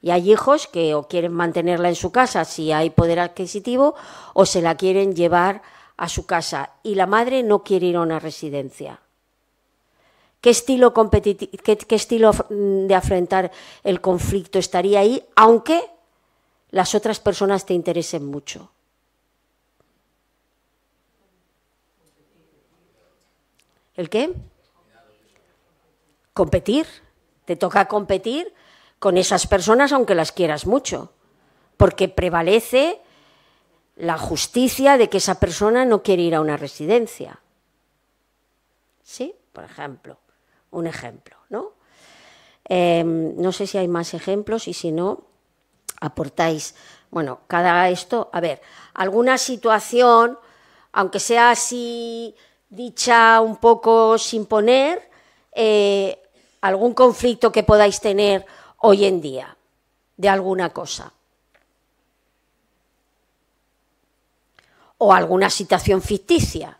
[SPEAKER 1] Y hay hijos que o quieren mantenerla en su casa si hay poder adquisitivo o se la quieren llevar a su casa y la madre no quiere ir a una residencia. ¿Qué estilo, de afrontar el conflicto estaría ahí, aunque las otras personas te interesen mucho? ¿El qué? competir, te toca competir con esas personas aunque las quieras mucho, porque prevalece la justicia de que esa persona no quiere ir a una residencia. ¿Sí? Por ejemplo, un ejemplo, ¿no? Em, no sé si hay más ejemplos y si no, aportáis, bueno, cada esto, a ver, alguna situación, aunque sea así dicha un poco sin poner, eh, algún conflicto que podáis tener hoy en día de alguna cosa. O alguna situación ficticia.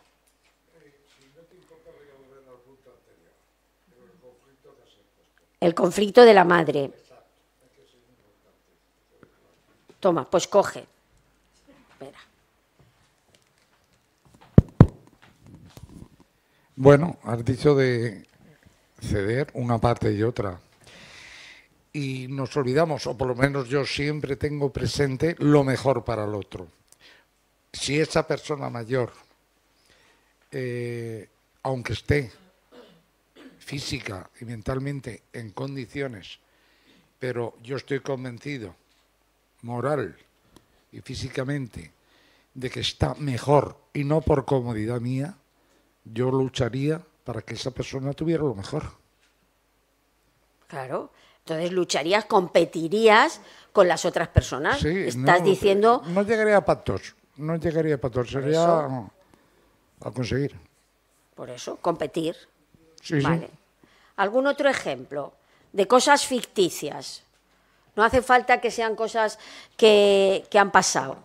[SPEAKER 1] El conflicto de la madre. Toma, pues coge. Espera.
[SPEAKER 2] Bueno, has dicho de ceder una parte y otra. Y nos olvidamos, o por lo menos yo siempre tengo presente lo mejor para el otro. Si esa persona mayor, eh, aunque esté física y mentalmente en condiciones, pero yo estoy convencido, moral y físicamente, de que está mejor y no por comodidad mía, yo lucharía para que esa persona tuviera lo mejor.
[SPEAKER 1] Claro. Entonces lucharías, competirías con las otras personas. Estás diciendo.
[SPEAKER 2] Eh, no llegaría a pactos. No llegaría a pactos. Sería a conseguir.
[SPEAKER 1] Por eso, competir. Sí, vale. ¿Algún otro ejemplo de cosas ficticias? No hace falta que sean cosas que, que han pasado.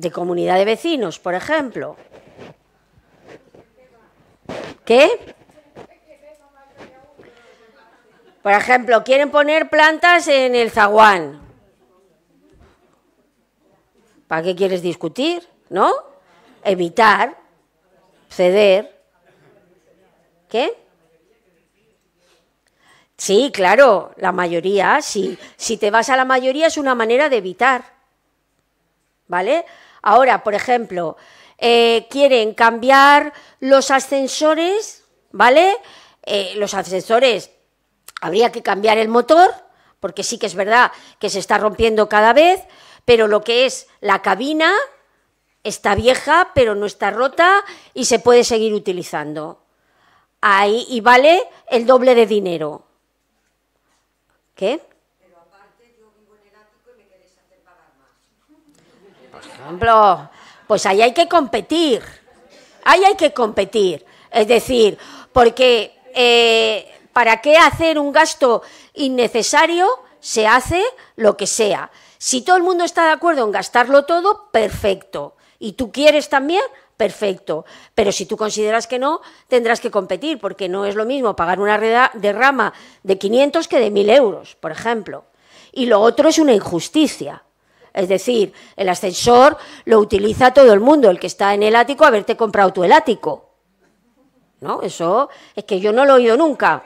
[SPEAKER 1] de comunidad de vecinos, por ejemplo. ¿Qué? Por ejemplo, quieren poner plantas en el zaguán. ¿Para qué quieres discutir? ¿No? Evitar, ceder. ¿Qué? Sí, claro, la mayoría, sí. Si te vas a la mayoría es una manera de evitar. ¿Vale? Ahora, por ejemplo, eh, quieren cambiar los ascensores, ¿vale? Eh, los ascensores, habría que cambiar el motor, porque sí que es verdad que se está rompiendo cada vez, pero lo que es la cabina está vieja, pero no está rota y se puede seguir utilizando. Ahí, y vale el doble de dinero. ¿Qué? por ejemplo, pues ahí hay que competir. Ahí hay que competir. Es decir, porque eh, ¿para qué hacer un gasto innecesario? Se hace lo que sea. Si todo el mundo está de acuerdo en gastarlo todo, perfecto. Y tú quieres también, perfecto. Pero si tú consideras que no, tendrás que competir, porque no es lo mismo pagar una derrama de 500 que de 1.000 euros, por ejemplo. Y lo otro es una injusticia. Es decir, el ascensor lo utiliza todo el mundo, el que está en el ático, haberte comprado tu el ático. ¿No? Eso es que yo no lo he oído nunca.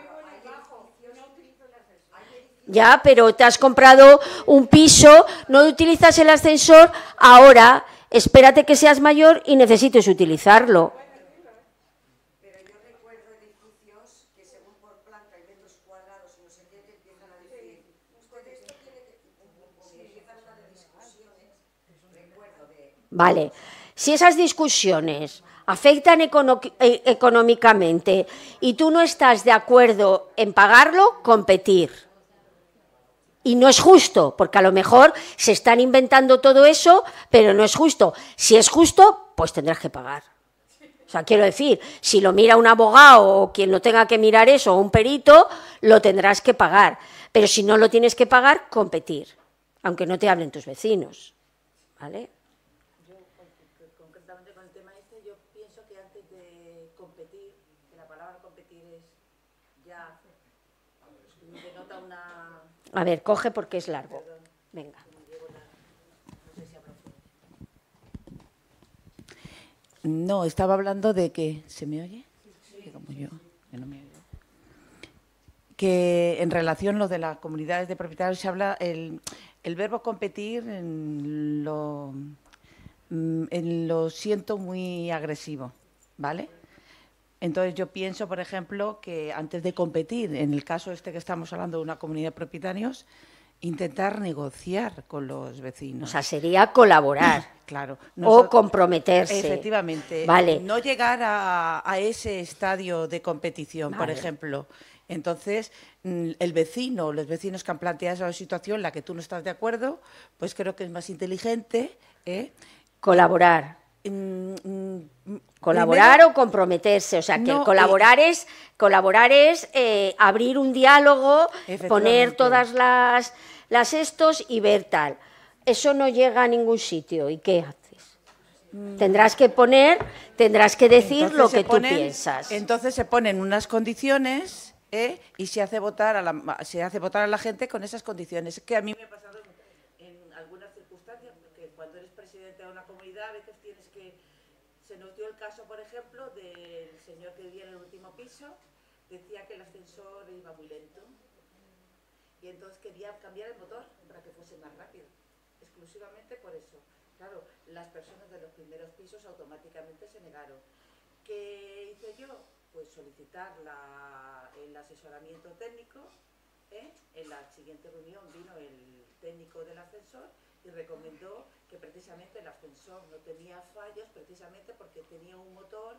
[SPEAKER 1] Ya, pero te has comprado un piso, no utilizas el ascensor, ahora espérate que seas mayor y necesites utilizarlo. Vale. Si esas discusiones afectan eh, económicamente y tú no estás de acuerdo en pagarlo, competir. Y no es justo, porque a lo mejor se están inventando todo eso, pero no es justo. Si es justo, pues tendrás que pagar. O sea, quiero decir, si lo mira un abogado o quien lo tenga que mirar eso, o un perito, lo tendrás que pagar. Pero si no lo tienes que pagar, competir, aunque no te hablen tus vecinos. ¿Vale? A ver, coge porque es largo. Venga.
[SPEAKER 2] No, estaba hablando de que. ¿Se me oye? Que como yo, en relación a lo de las comunidades de propietarios se habla. El, el verbo competir en lo, mm, en lo siento muy agresivo, ¿vale? Entonces yo pienso, por ejemplo, que antes de competir, en el caso este que estamos hablando de una comunidad de propietarios, intentar negociar con los vecinos. O sea, sería colaborar. *clears throat* claro. o comprometerse. Efectivamente. Vale. No llegar a, ese estadio de competición, por ejemplo. Entonces, mm, el vecino, los vecinos que han planteado esa situación en la que tú no estás de acuerdo, pues creo que es más inteligente. ¿eh? Colaborar. Mm, mm, colaborar o
[SPEAKER 1] comprometerse. O sea, que colaborar es, colaborar es eh, abrir un diálogo, poner todas las, las estos y ver tal. Eso no llega a ningún sitio. ¿Y qué haces? Mm. Tendrás que poner, tendrás que decir lo que tú
[SPEAKER 2] piensas. Entonces se ponen unas condiciones ¿eh? y se hace votar a la, se hace votar a la gente con esas condiciones. Que a mí me pasado? del señor que vivía en el último piso, decía que el ascensor iba muy lento y entonces quería cambiar el motor para que fuese más rápido, exclusivamente por eso. Claro, las personas de los primeros pisos automáticamente se negaron. ¿Qué hice yo? Pues solicitar el asesoramiento técnico. ¿eh? En la siguiente reunión vino el técnico del ascensor y recomendó que precisamente el ascensor no tenía fallos, precisamente porque tenía un motor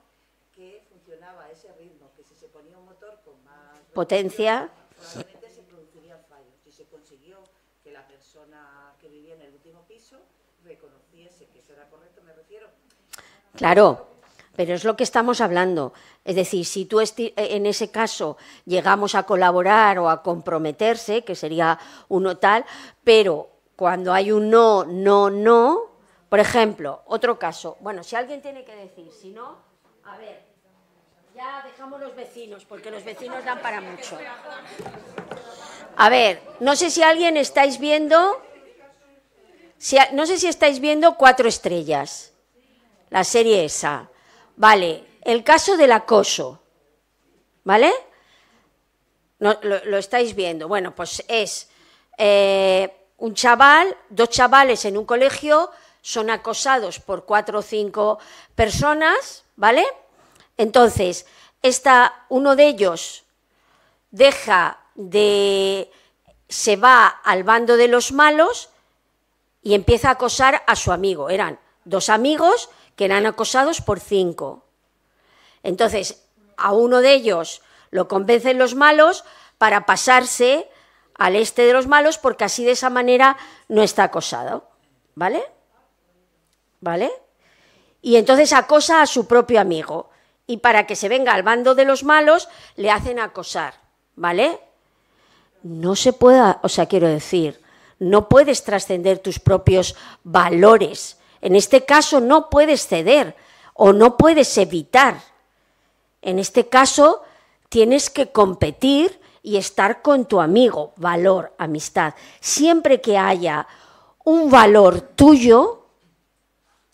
[SPEAKER 2] que funcionaba a ese ritmo, que si se ponía un motor con más
[SPEAKER 1] potencia, probablemente
[SPEAKER 2] se el fallos. Si se consiguió que la persona que vivía en el último piso
[SPEAKER 1] reconociese que eso era correcto, me refiero. Claro. Pero es lo que estamos hablando. Es decir, si tú eh, en ese caso llegamos a colaborar o a comprometerse, que sería uno tal, pero cuando hay un no, no, no, por ejemplo, otro caso. Bueno, si alguien tiene que decir, si no, a ver. Ya dejamos los vecinos, porque los vecinos dan para mucho. A ver, no sé si alguien estáis viendo, no sé si estáis viendo Cuatro Estrellas, la serie esa. Vale, el caso del acoso, ¿vale? lo, estáis viendo. Bueno, pues es eh, un chaval, dos chavales en un colegio son acosados por cuatro o cinco personas, ¿vale? Entonces, uno de ellos deja de. se va al bando de los malos y empieza a acosar a su amigo. Eran dos amigos que eran acosados por cinco. Entonces, a uno de ellos lo convencen los malos para pasarse al este de los malos porque así de esa manera no está acosado. ¿Vale? ¿Vale? Y entonces acosa a su propio amigo y para que se venga al bando de los malos le hacen acosar, ¿vale? No se pueda, o sea, quiero decir, no puedes trascender tus propios valores. En este caso no puedes ceder o no puedes evitar. En este caso tienes que competir y estar con tu amigo, valor, amistad. Siempre que haya un valor tuyo,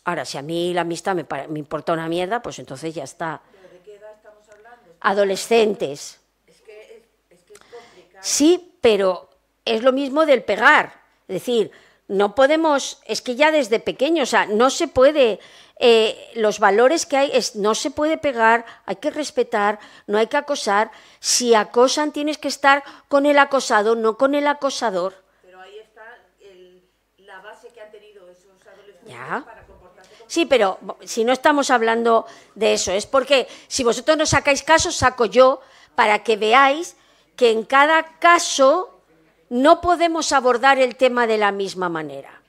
[SPEAKER 1] Ahora, si a mí la amistad me, importa una mierda, pues entonces ya está. ¿De qué edad estamos hablando? Adolescentes. Es que es, complicado. Sí, pero es lo mismo del pegar. Es decir, no podemos, es que ya desde pequeño, o sea, no se puede, eh, los valores que hay, es, no se puede pegar, hay que respetar, no hay que acosar. Si acosan, tienes que estar con el acosado, no con el acosador. Pero ahí está la base que han tenido esos adolescentes. Ya. Sí, pero si no estamos hablando de eso, es porque si vosotros no sacáis casos, saco yo para que veáis que en cada caso no podemos abordar el tema de la misma manera.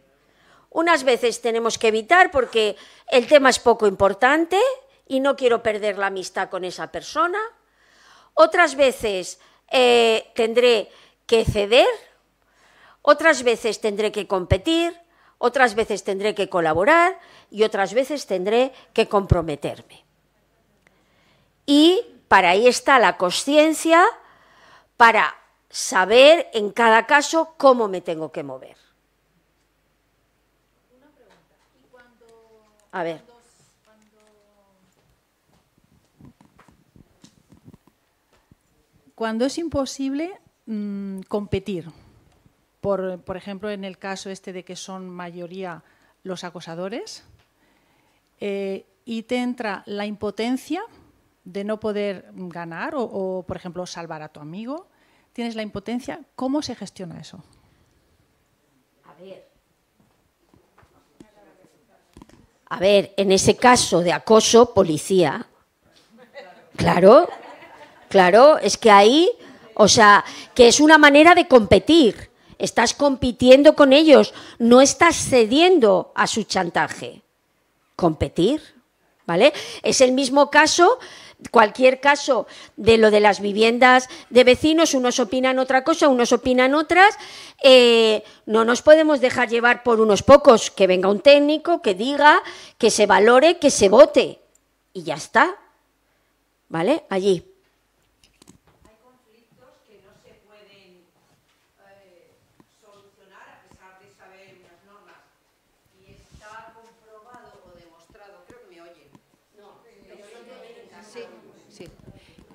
[SPEAKER 1] Unas veces tenemos que evitar porque el tema es poco importante y no quiero perder la amistad con esa persona. Otras veces eh, tendré que ceder, otras veces tendré que competir, otras veces tendré que colaborar y otras veces tendré que comprometerme. Y para ahí está la conciencia para saber en cada caso cómo me tengo que mover. Una pregunta. ¿Y cuando, A ver.
[SPEAKER 2] Cuando, es imposible mm, competir, por, ejemplo, en el caso este de que son mayoría los acosadores, eh, y te entra la impotencia de no poder ganar o, por ejemplo, salvar a tu amigo, tienes la impotencia, ¿cómo se gestiona eso?
[SPEAKER 1] A ver. A ver, en ese caso de acoso, policía. Claro, claro, es que ahí, o sea, que es una manera de competir. Estás compitiendo con ellos, no estás cediendo a su chantaje. Competir, ¿vale? Es el mismo caso cualquier caso de lo de las viviendas de vecinos, unos opinan otra cosa, unos opinan otras, eh, no nos podemos dejar llevar por unos pocos, que venga un técnico, que diga, que se valore, que se vote. Y ya está. ¿Vale? Allí.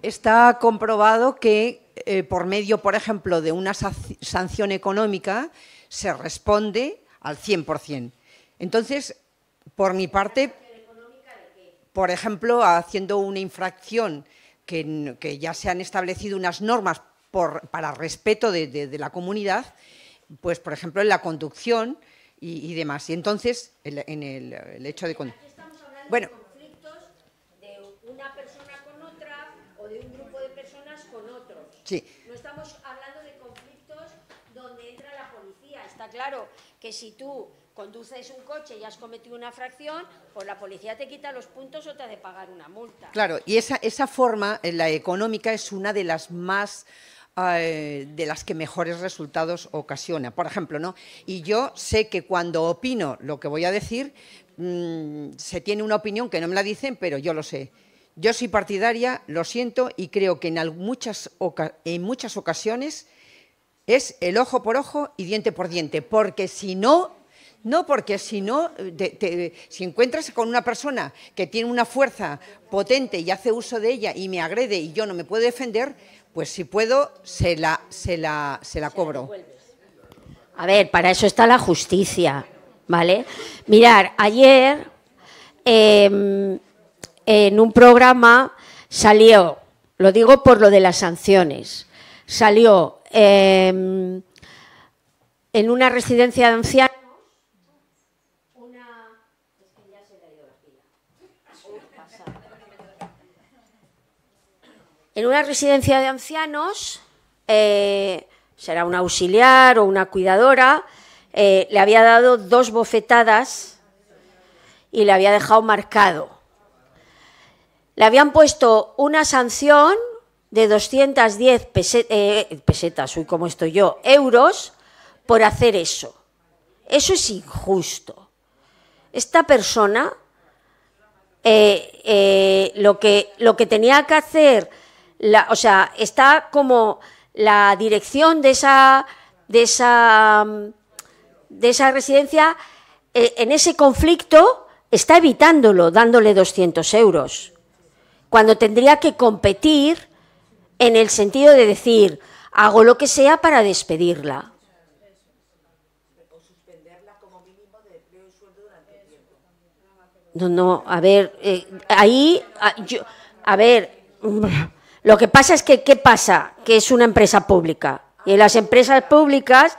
[SPEAKER 3] está comprobado que eh, por medio, por ejemplo, de una sanción económica, se responde al 100%. Entonces, por mi parte, por ejemplo, haciendo una infracción que, ya se han establecido unas normas para respeto de, la comunidad, pues, por ejemplo, en la conducción y, demás. Y entonces, en, el, el, hecho de... Bueno, No
[SPEAKER 1] estamos hablando de conflictos donde entra la policía. Está claro que si tú conduces un coche y has cometido una fracción, pues la policía te quita los puntos o te ha de pagar una multa.
[SPEAKER 3] Claro, y esa, esa forma, eh, la económica, es una de las más eh, de las que mejores resultados ocasiona. Por ejemplo, ¿no? Y yo sé que cuando opino lo que voy a decir, mm, se tiene una opinión que no me la dicen, pero yo lo sé. Yo soy partidaria, lo siento, y creo que en muchas, ocasiones es el ojo por ojo y diente por diente, porque si no, no, porque si no, si encuentras con una persona que tiene una fuerza potente y hace uso de ella y me agrede y yo no me puedo defender, pues si puedo, se la, se la, se la cobro. A ver, para
[SPEAKER 1] eso está la justicia, ¿vale? Mirar, ayer em, en un programa salió, lo digo por lo de las sanciones, salió em, en una residencia de ancianos En una residencia de ancianos, eh, será una auxiliar o una cuidadora, eh, le había dado dos bofetadas y le había dejado marcado le habían puesto una sanción de 210 eh, pesetas, como estoy yo, euros por hacer eso. Eso es injusto. Esta persona eh, eh, lo, que, tenía que hacer, o sea, está como la dirección de esa, de esa, de esa residencia en ese conflicto está evitándolo, dándole 200 euros cuando tendría que competir en el sentido de decir, hago lo que sea para despedirla. No, no, a ver, eh, ahí, ah, yo, a ver, mm, lo que pasa es que, ¿qué pasa? Que es una empresa pública. Y en las empresas públicas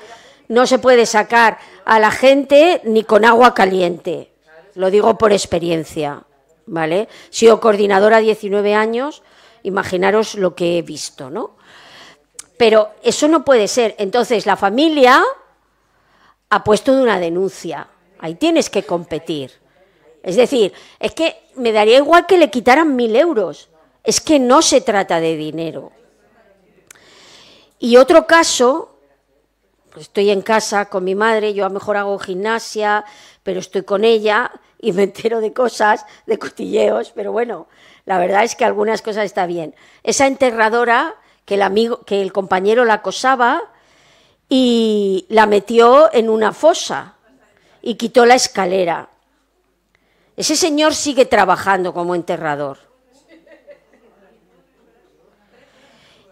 [SPEAKER 1] no se puede sacar a la gente ni con agua caliente. Lo digo por experiencia. ¿vale? Sido coordinadora 19 años, imaginaros lo que he visto, ¿no? Pero eso no puede ser. Entonces, la familia ha puesto una denuncia. Ahí tienes que competir. Es decir, es que me daría igual que le quitaran mil euros. Es que no se trata de dinero. Y otro caso, estoy en casa con mi madre, yo a lo mejor hago gimnasia, pero estoy con ella y me entero de cosas, de cotilleos, pero bueno, la verdad es que algunas cosas está bien. Esa enterradora que el amigo, que el compañero la acosaba y la metió en una fosa y quitó la escalera. Ese señor sigue trabajando como enterrador.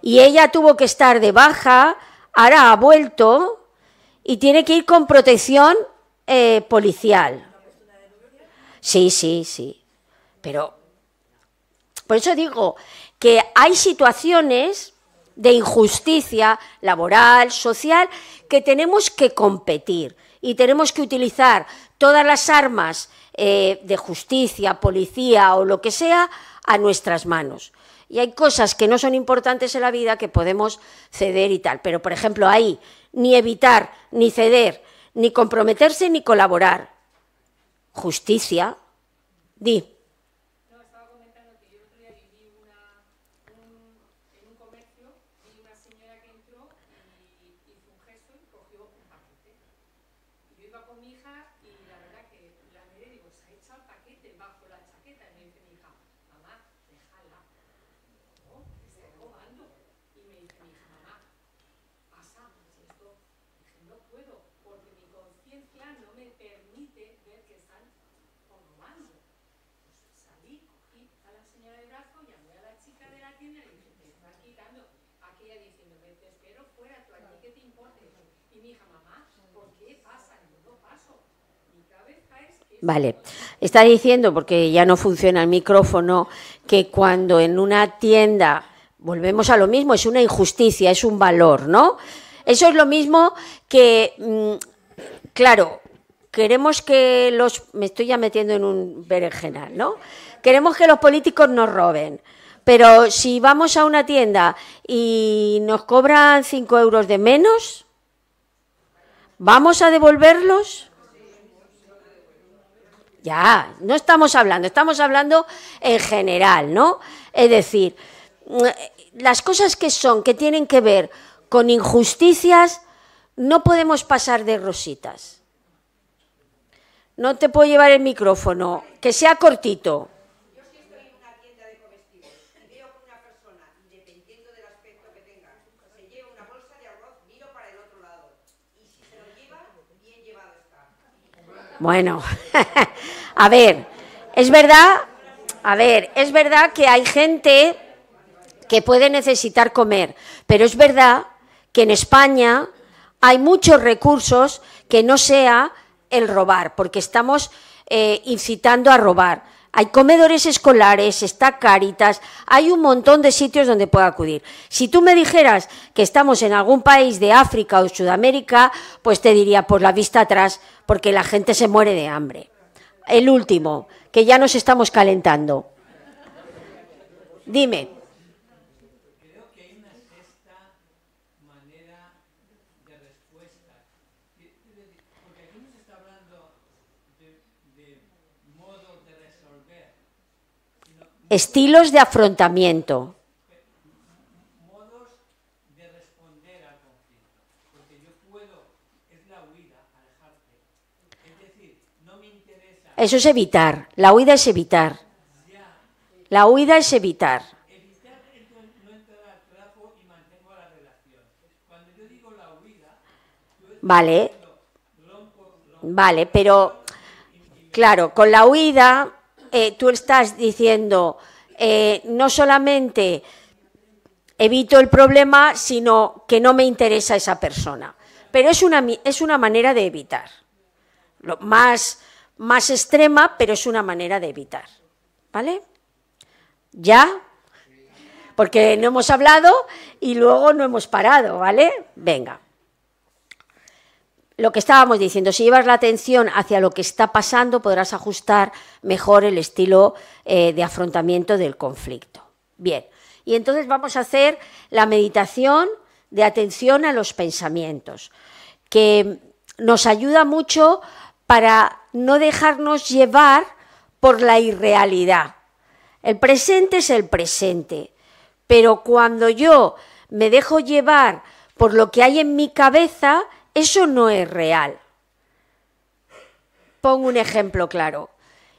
[SPEAKER 1] Y ella tuvo que estar de baja, ahora ha vuelto y tiene que ir con protección eh, policial. Sí, sí, sí. Pero por eso digo que hay situaciones de injusticia laboral, social, que tenemos que competir y tenemos que utilizar todas las armas eh, de justicia, policía o lo que sea a nuestras manos. Y hay cosas que no son importantes en la vida que podemos ceder y tal. Pero, por ejemplo, ahí ni evitar, ni ceder, ni comprometerse, ni colaborar justicia, di, Vale. Está diciendo, porque ya no funciona el micrófono, que cuando en una tienda, volvemos a lo mismo, es una injusticia, es un valor, ¿no? Eso es lo mismo que, mm, claro, queremos que los... Me estoy ya metiendo en un berenjenal, ¿no? Queremos que los políticos nos roben. Pero si vamos a una tienda y nos cobran 5 euros de menos, ¿vamos a devolverlos? Ya, no estamos hablando, estamos hablando en general, ¿no? Es decir, mm, las cosas que son, que tienen que ver con injusticias, no podemos pasar de rositas. No te puedo llevar el micrófono, que sea cortito. Bueno, *laughs* a ver, es verdad, a ver, es verdad que hay gente que puede necesitar comer, pero es verdad que en España hay muchos recursos que no sea el robar, porque estamos eh, incitando a robar hay comedores escolares, está Caritas, hay un montón de sitios donde puede acudir. Si tú me dijeras que estamos en algún país de África o Sudamérica, pues te diría, por pues la vista atrás, porque la gente se muere de hambre. El último, que ya nos estamos calentando. Dime. Estilos de afrontamiento. Modos de responder al conflicto. Porque yo puedo, es la huida, alejarte. Es decir, no me interesa. Eso es evitar. La huida es evitar. La huida es evitar. Evitar es no entrar al trapo y mantengo la relación. Cuando yo digo la huida, vale. Vale, pero claro, con la huida eh, tú estás diciendo eh, no solamente evito el problema, sino que no me interesa esa persona. Pero es una, es una manera de evitar. Lo más, más extrema, pero es una manera de evitar. ¿Vale? ¿Ya? Porque no hemos hablado y luego no hemos parado, ¿vale? Venga lo que estábamos diciendo, si llevas la atención hacia lo que está pasando, podrás ajustar mejor el estilo eh, de afrontamiento del conflicto. Bien, y entonces vamos a hacer la meditación de atención a los pensamientos, que nos ayuda mucho para no dejarnos llevar por la irrealidad. El presente es el presente, pero cuando yo me dejo llevar por lo que hay en mi cabeza, eso no es real. Pongo un ejemplo claro.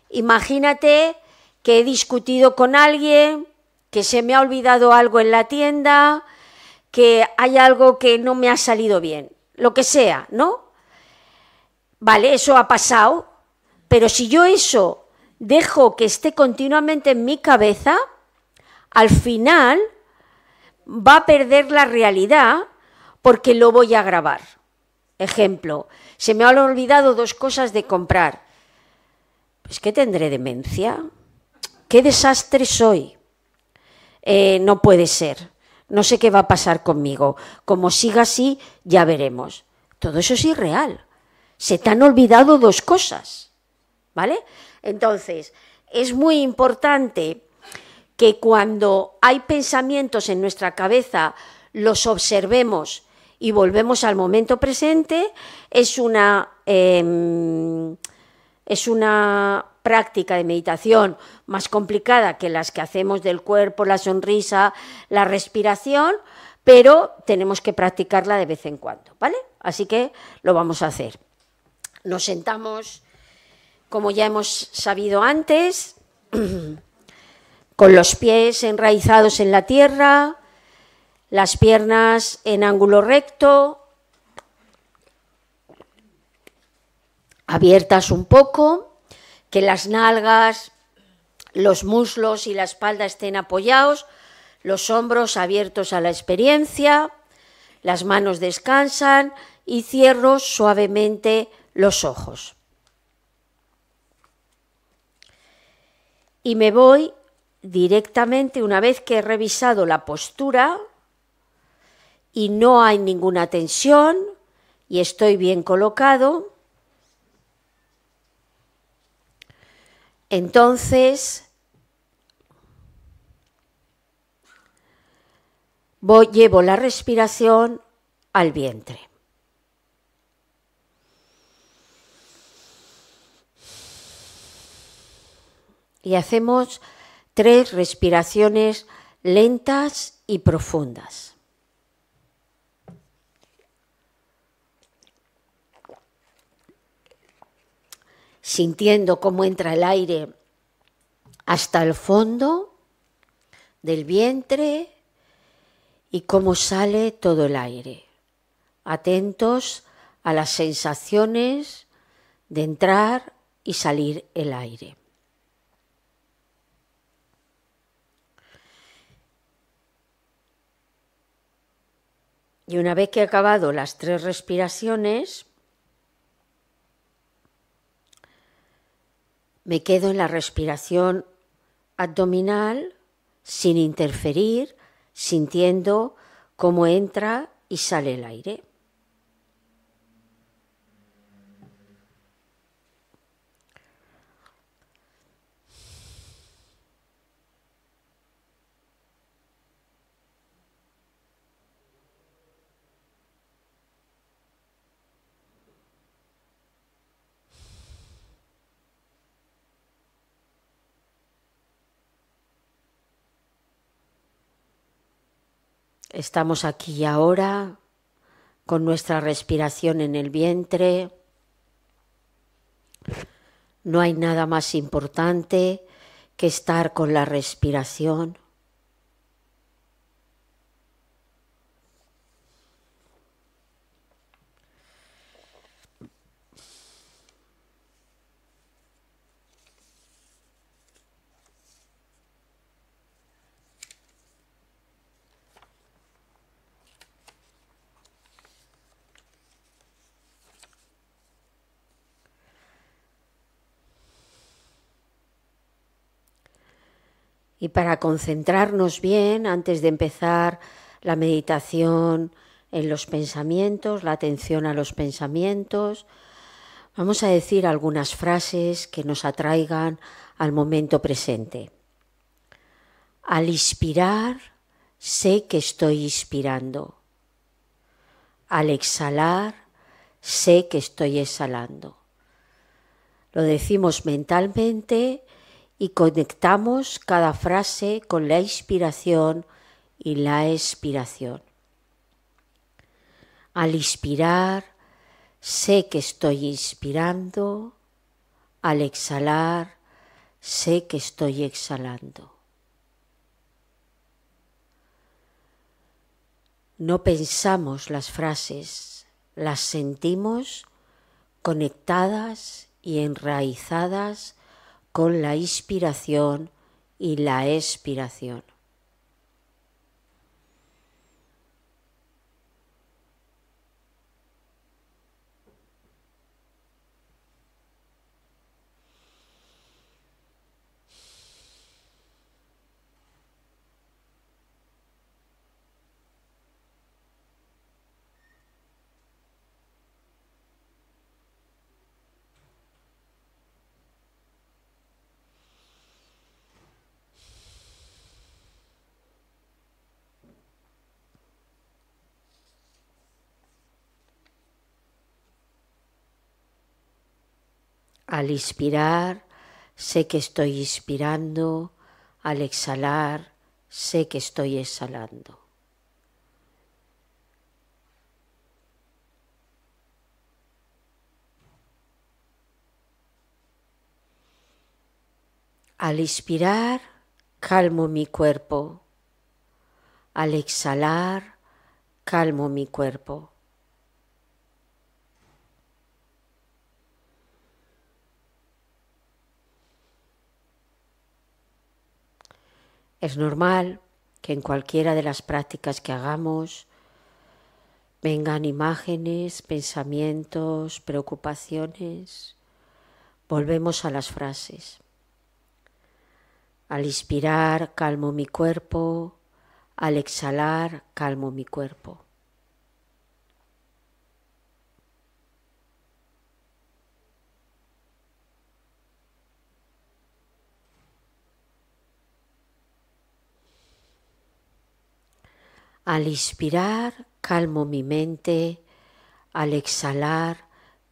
[SPEAKER 1] Imagínate que he discutido con alguien, que se me ha olvidado algo en la tienda, que hay algo que no me ha salido bien, lo que sea, ¿no? Vale, eso ha pasado, pero si yo eso dejo que esté continuamente en mi cabeza, al final va a perder la realidad porque lo voy a grabar. Ejemplo, se me han olvidado dos cosas de comprar. Pues que tendré demencia. ¿Qué desastre soy? Eh, no puede ser. No sé qué va a pasar conmigo. Como siga así, ya veremos. Todo eso es irreal. Se te han olvidado dos cosas. ¿Vale? Entonces, es muy importante que cuando hay pensamientos en nuestra cabeza, los observemos y volvemos al momento presente, es una, em, es una práctica de meditación más complicada que las que hacemos del cuerpo, la sonrisa, la respiración, pero tenemos que practicarla de vez en cuando, ¿vale? Así que lo vamos a hacer. Nos sentamos, como ya hemos sabido antes, *clears throat* con los pies enraizados en la tierra, las piernas en ángulo recto, abiertas un poco, que las nalgas, los muslos y la espalda estén apoyados, los hombros abiertos a la experiencia, las manos descansan y cierro suavemente los ojos. Y me voy directamente, una vez que he revisado la postura, y no hay ninguna tensión y estoy bien colocado, entonces llevo la respiración al vientre. Y hacemos tres respiraciones lentas y profundas. sintiendo cómo entra el aire hasta el fondo del vientre y cómo sale todo el aire. Atentos a las sensaciones de entrar y salir el aire. Y una vez que he acabado las tres respiraciones, Me quedo en la respiración abdominal sin interferir, sintiendo cómo entra y sale el aire. Estamos aquí ahora con nuestra respiración en el vientre. No hay nada más importante que estar con la respiración. Y para concentrarnos bien, antes de empezar la meditación en los pensamientos, la atención a los pensamientos, vamos a decir algunas frases que nos atraigan al momento presente. Al inspirar, sé que estoy inspirando. Al exhalar, sé que estoy exhalando. Lo decimos mentalmente y conectamos cada frase con la inspiración y la expiración. Al inspirar, sé que estoy inspirando, al exhalar, sé que estoy exhalando. No pensamos las frases, las sentimos conectadas y enraizadas con la inspiración y la expiración. Al inspirar, sé que estoy inspirando, al exhalar, sé que estoy exhalando. Al inspirar, calmo mi cuerpo. Al exhalar, calmo mi cuerpo. Es normal que en cualquiera de las prácticas que hagamos vengan imágenes, pensamientos, preocupaciones. Volvemos a las frases. Al inspirar, calmo mi cuerpo. Al exhalar, calmo mi cuerpo. Al inspirar, calmo mi mente. Al exhalar,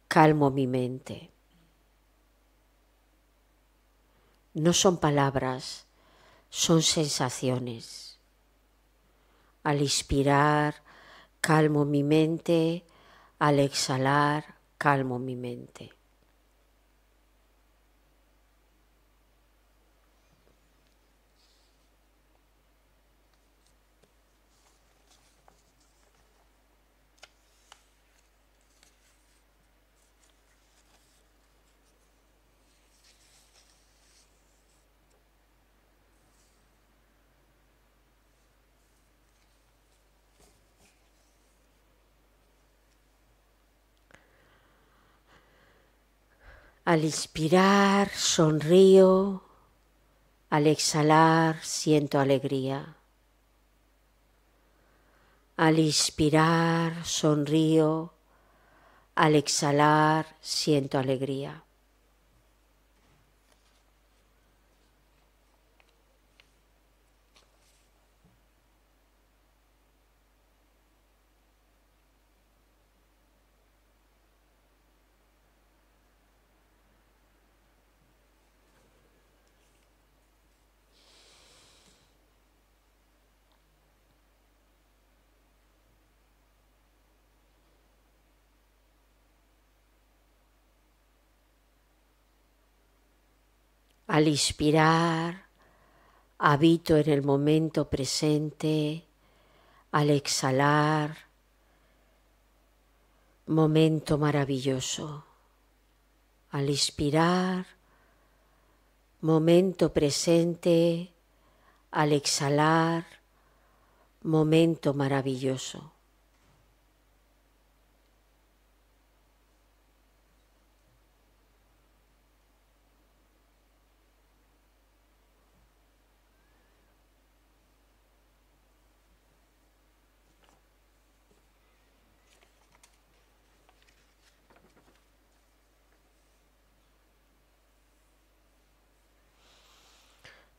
[SPEAKER 1] calmo mi mente. No son palabras, son sensaciones. Al inspirar, calmo mi mente. Al exhalar, calmo mi mente. Al inspirar sonrío, al exhalar siento alegría. Al inspirar sonrío, al exhalar siento alegría. Al inspirar, habito en el momento presente. Al exhalar, momento maravilloso. Al inspirar, momento presente. Al exhalar, momento maravilloso.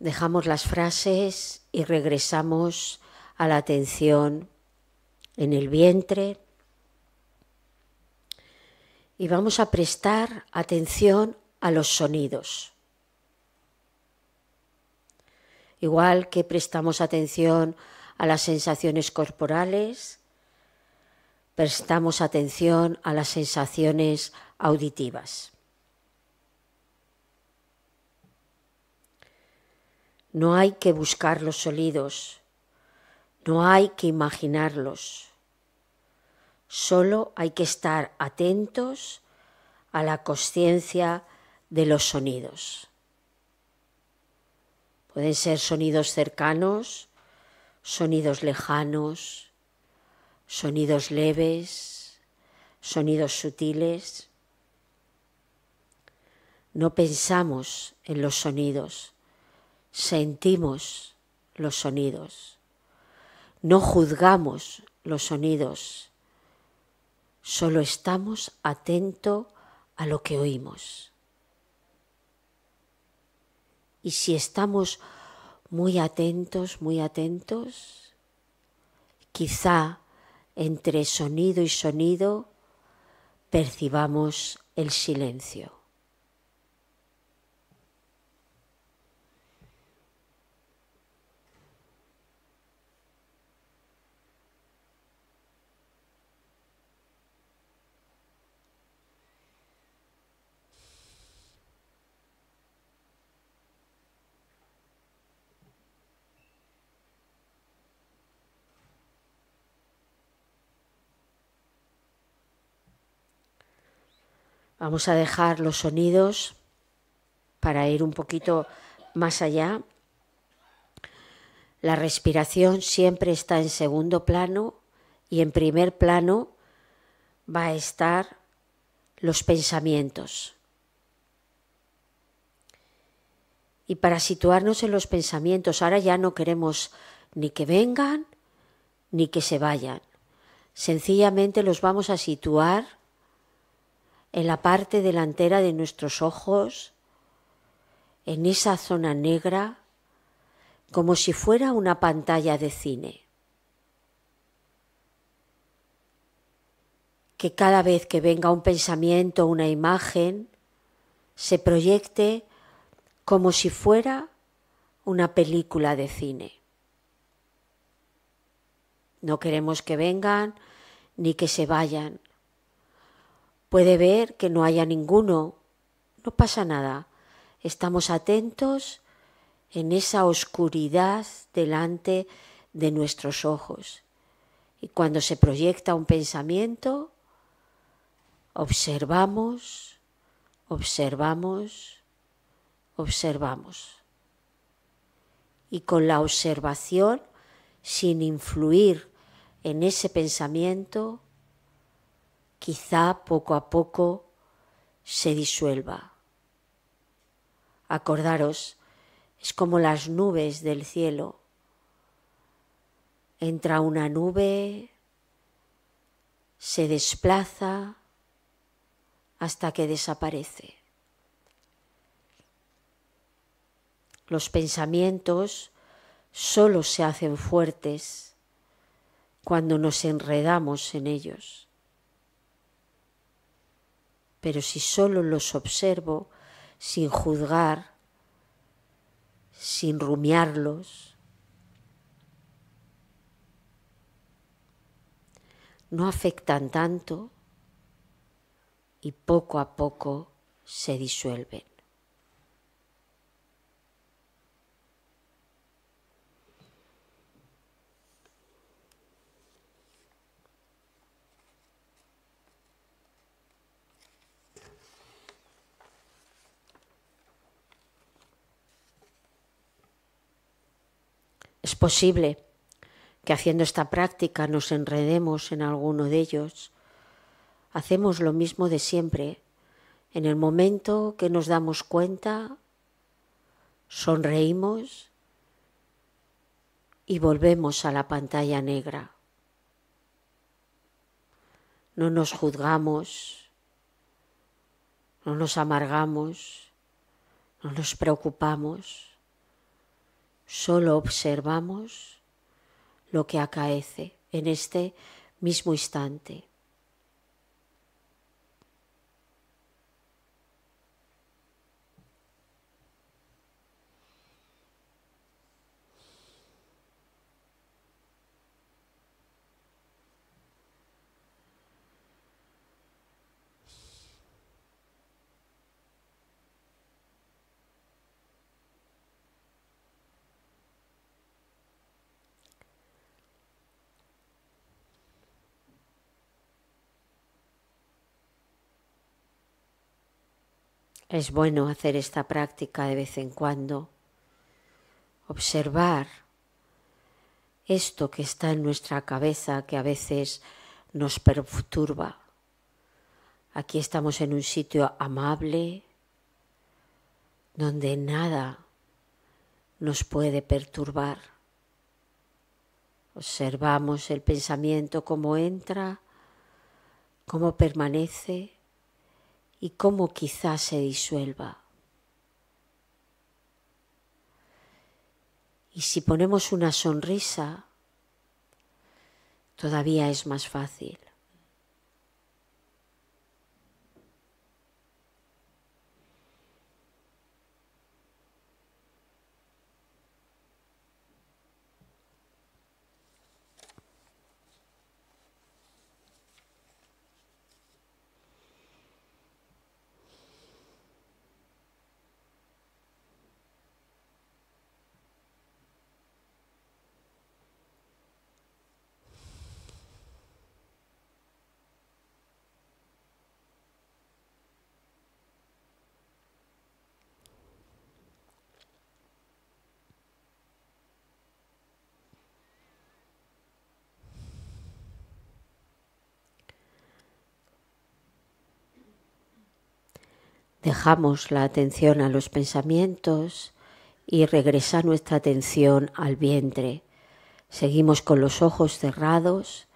[SPEAKER 1] Dejamos las frases y regresamos a la atención en el vientre. Y vamos a prestar atención a los sonidos. Igual que prestamos atención a las sensaciones corporales, prestamos atención a las sensaciones auditivas. No hay que buscar los sonidos, no hay que imaginarlos. Solo hay que estar atentos a la conciencia de los sonidos. Pueden ser sonidos cercanos, sonidos lejanos, sonidos leves, sonidos sutiles. No pensamos en los sonidos, sentimos los sonidos, no juzgamos los sonidos, solo estamos atentos a lo que oímos. Y si estamos muy atentos, muy atentos, quizá entre sonido y sonido percibamos el silencio. Vamos a dejar los sonidos para ir un poquito más allá. La respiración siempre está en segundo plano y en primer plano va a estar los pensamientos. Y para situarnos en los pensamientos, ahora ya no queremos ni que vengan ni que se vayan. Sencillamente los vamos a situar en la parte delantera de nuestros ojos, en esa zona negra, como si fuera una pantalla de cine. Que cada vez que venga un pensamiento, una imagen, se proyecte como si fuera una película de cine. No queremos que vengan ni que se vayan, Puede ver que no haya ninguno. No pasa nada. Estamos atentos en esa oscuridad delante de nuestros ojos. Y cuando se proyecta un pensamiento, observamos, observamos, observamos. Y con la observación, sin influir en ese pensamiento, quizá poco a poco se disuelva. Acordaros, es como las nubes del cielo. Entra una nube, se desplaza hasta que desaparece. Los pensamientos solo se hacen fuertes cuando nos enredamos en ellos pero si solo los observo sin juzgar, sin rumiarlos, no afectan tanto y poco a poco se disuelven. Es posible que haciendo esta práctica nos enredemos en alguno de ellos. Hacemos lo mismo de siempre. En el momento que nos damos cuenta, sonreímos y volvemos a la pantalla negra. No nos juzgamos, no nos amargamos, no nos preocupamos solo observamos lo que acaece en este mismo instante. Es bueno hacer esta práctica de vez en cuando, observar esto que está en nuestra cabeza que a veces nos perturba. Aquí estamos en un sitio amable donde nada nos puede perturbar. Observamos el pensamiento cómo entra, cómo permanece y cómo quizás se disuelva. Y si ponemos una sonrisa, todavía es más fácil. Dejamos la atención a los pensamientos y regresa nuestra atención al vientre. Seguimos con los ojos cerrados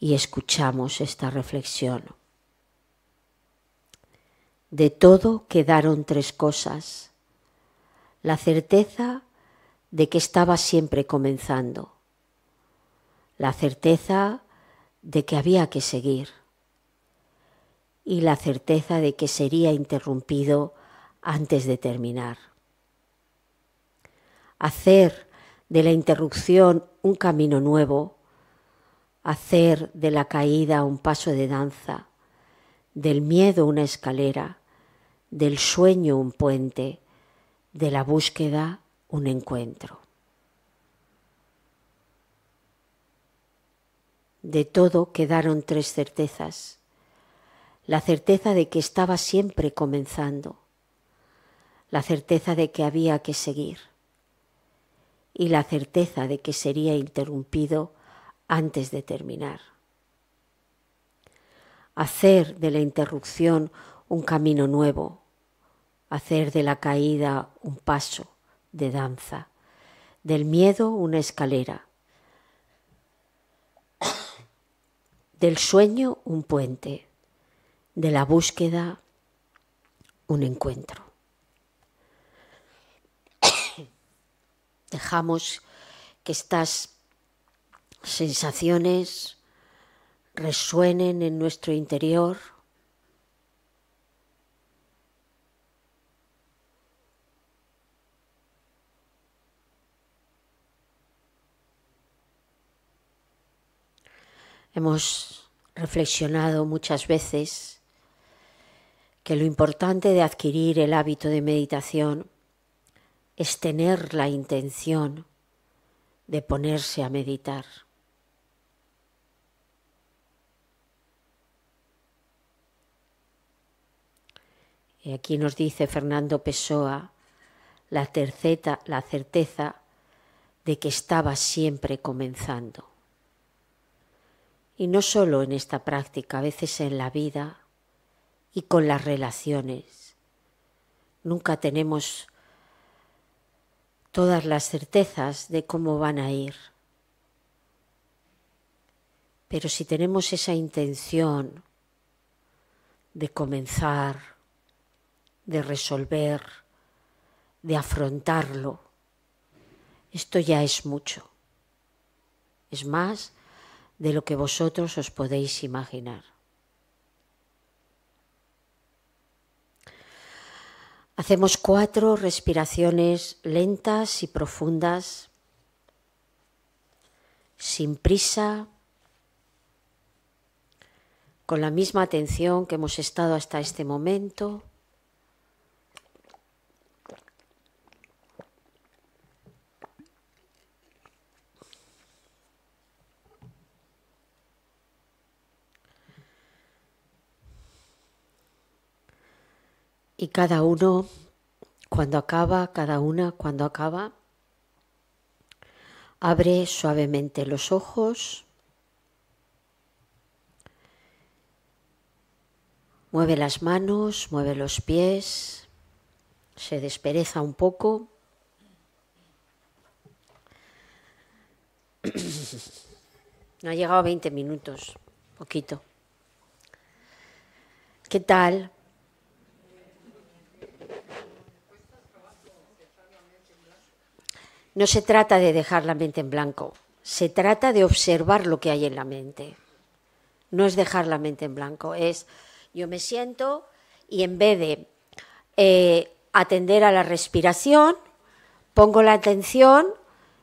[SPEAKER 1] y escuchamos esta reflexión. De todo quedaron tres cosas. La certeza de que estaba siempre comenzando. La certeza de que había que seguir y la certeza de que sería interrumpido antes de terminar. Hacer de la interrupción un camino nuevo, hacer de la caída un paso de danza, del miedo una escalera, del sueño un puente, de la búsqueda un encuentro. De todo quedaron tres certezas la certeza de que estaba siempre comenzando, la certeza de que había que seguir y la certeza de que sería interrumpido antes de terminar. Hacer de la interrupción un camino nuevo, hacer de la caída un paso de danza, del miedo una escalera, del sueño un puente de la búsqueda un encuentro. *coughs* Dejamos que estas sensaciones resuenen en nuestro interior. Hemos reflexionado muchas veces que lo importante de adquirir el hábito de meditación es tener la intención de ponerse a meditar. Y aquí nos dice Fernando Pessoa la, terceta, la certeza de que estaba siempre comenzando. Y no solo en esta práctica, a veces en la vida y con las relaciones. Nunca tenemos todas las certezas de cómo van a ir. Pero si tenemos esa intención de comenzar, de resolver, de afrontarlo, esto ya es mucho. Es más de lo que vosotros os podéis imaginar. Hacemos cuatro respiraciones lentas y profundas, sin prisa, con la misma atención que hemos estado hasta este momento. Cada uno, cuando acaba, cada una, cuando acaba, abre suavemente los ojos, mueve las manos, mueve los pies, se despereza un poco. *clears throat* No ha llegado a 20 minutos, poquito. ¿Qué tal? No se trata de dejar la mente en blanco, se trata de observar lo que hay en la mente. No es dejar la mente en blanco, es yo me siento y en vez de eh, atender a la respiración, pongo la atención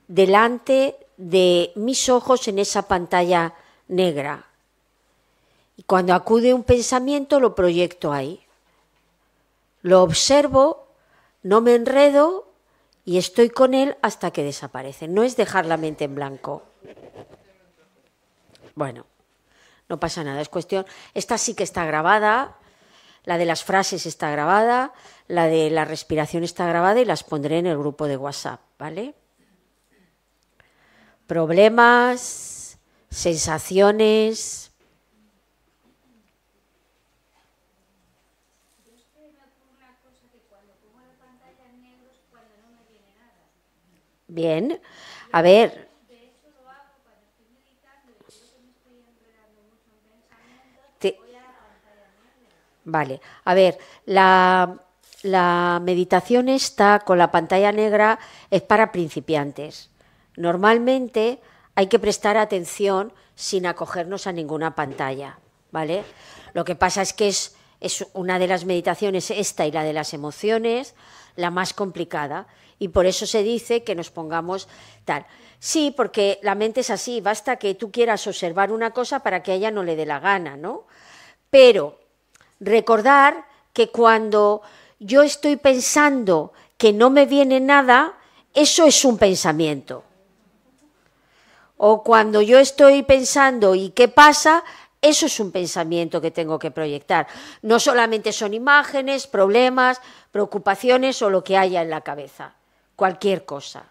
[SPEAKER 1] delante de mis ojos en esa pantalla negra. Y cuando acude un pensamiento lo proyecto ahí. Lo observo, no me enredo y estoy con él hasta que desaparece. No es dejar la mente en blanco. Bueno, no pasa nada, es cuestión. Esta sí que está grabada, la de las frases está grabada, la de la respiración está grabada y las pondré en el grupo de WhatsApp, ¿vale? Problemas, sensaciones, Bien. A ver. Vale. A ver, la, meditación está con la pantalla negra es para principiantes. Normalmente hay que prestar atención sin acogernos a ninguna pantalla, ¿vale? Lo que pasa es que es una de las meditaciones, esta y la de las emociones, la más complicada. Y por eso se dice que nos pongamos tal. Sí, porque la mente es así, basta que tú quieras observar una cosa para que a ella no le dé la gana, ¿no? Pero recordar que cuando yo estoy pensando que no me viene nada, eso es un pensamiento. O cuando yo estoy pensando y qué pasa, eso es un pensamiento que tengo que proyectar. No solamente son imágenes, problemas, preocupaciones o lo que haya en la cabeza cualquier cosa.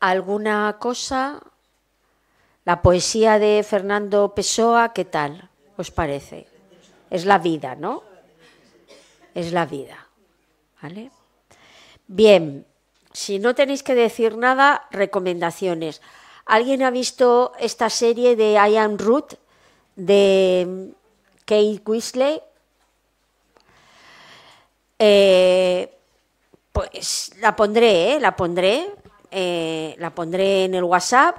[SPEAKER 1] ¿Alguna cosa? La poesía de Fernando Pessoa, ¿qué tal os parece? Es la vida, ¿no? Es la vida. Bien, si no tenéis que decir nada, recomendaciones. ¿Alguien ha visto esta serie de Ian Ruth, de Kate Weasley? Eh, pues la pondré, eh, la pondré, eh, la pondré en el WhatsApp,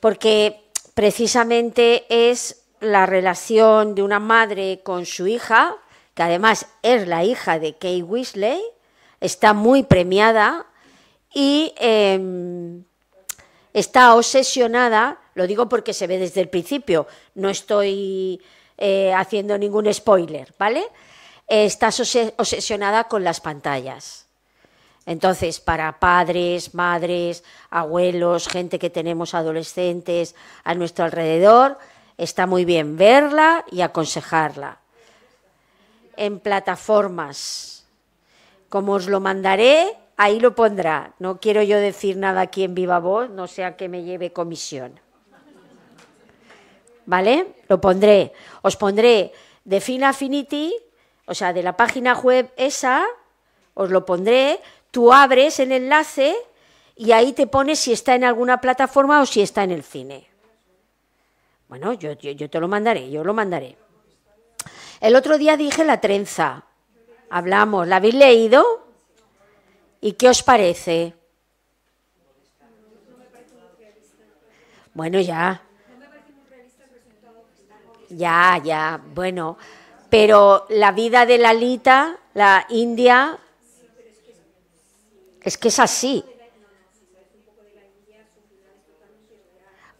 [SPEAKER 1] porque precisamente es la relación de una madre con su hija, que además es la hija de Kay Weasley, está muy premiada y em, está obsesionada, lo digo porque se ve desde el principio, no estoy eh, haciendo ningún spoiler, ¿vale? Está obsesionada con las pantallas. Entonces, para padres, madres, abuelos, gente que tenemos adolescentes a nuestro alrededor, está muy bien verla y aconsejarla. En plataformas, como os lo mandaré, ahí lo pondrá. No quiero yo decir nada aquí en viva voz, no sea que me lleve comisión. ¿Vale? Lo pondré. Os pondré de Fina Affinity, o sea, de la página web esa, os lo pondré Tú abres el enlace y ahí te pones si está en alguna plataforma o si está en el cine. Bueno, yo, yo te lo mandaré, yo lo mandaré. El otro día dije la trenza. Hablamos, ¿la habéis leído? ¿Y qué os parece? Bueno, ya. Ya, ya, bueno. Pero la vida de Lalita, la India, es que es así.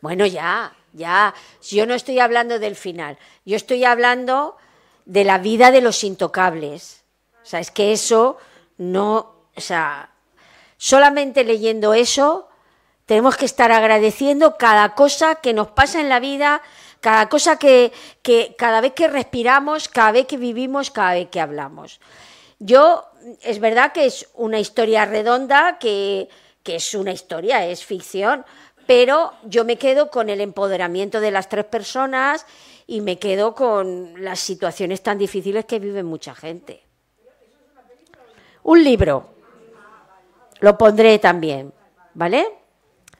[SPEAKER 1] Bueno, ya, ya. Yo no estoy hablando del final. Yo estoy hablando de la vida de los intocables. O sea, es que eso no. O sea, solamente leyendo eso tenemos que estar agradeciendo cada cosa que nos pasa en la vida, cada cosa que, cada vez que respiramos, cada vez que vivimos, cada vez que hablamos. Yo es verdad que es una historia redonda, que, es una historia, es ficción, pero yo me quedo con el empoderamiento de las tres personas y me quedo con las situaciones tan difíciles que vive mucha gente. Un libro. Lo pondré también, ¿vale?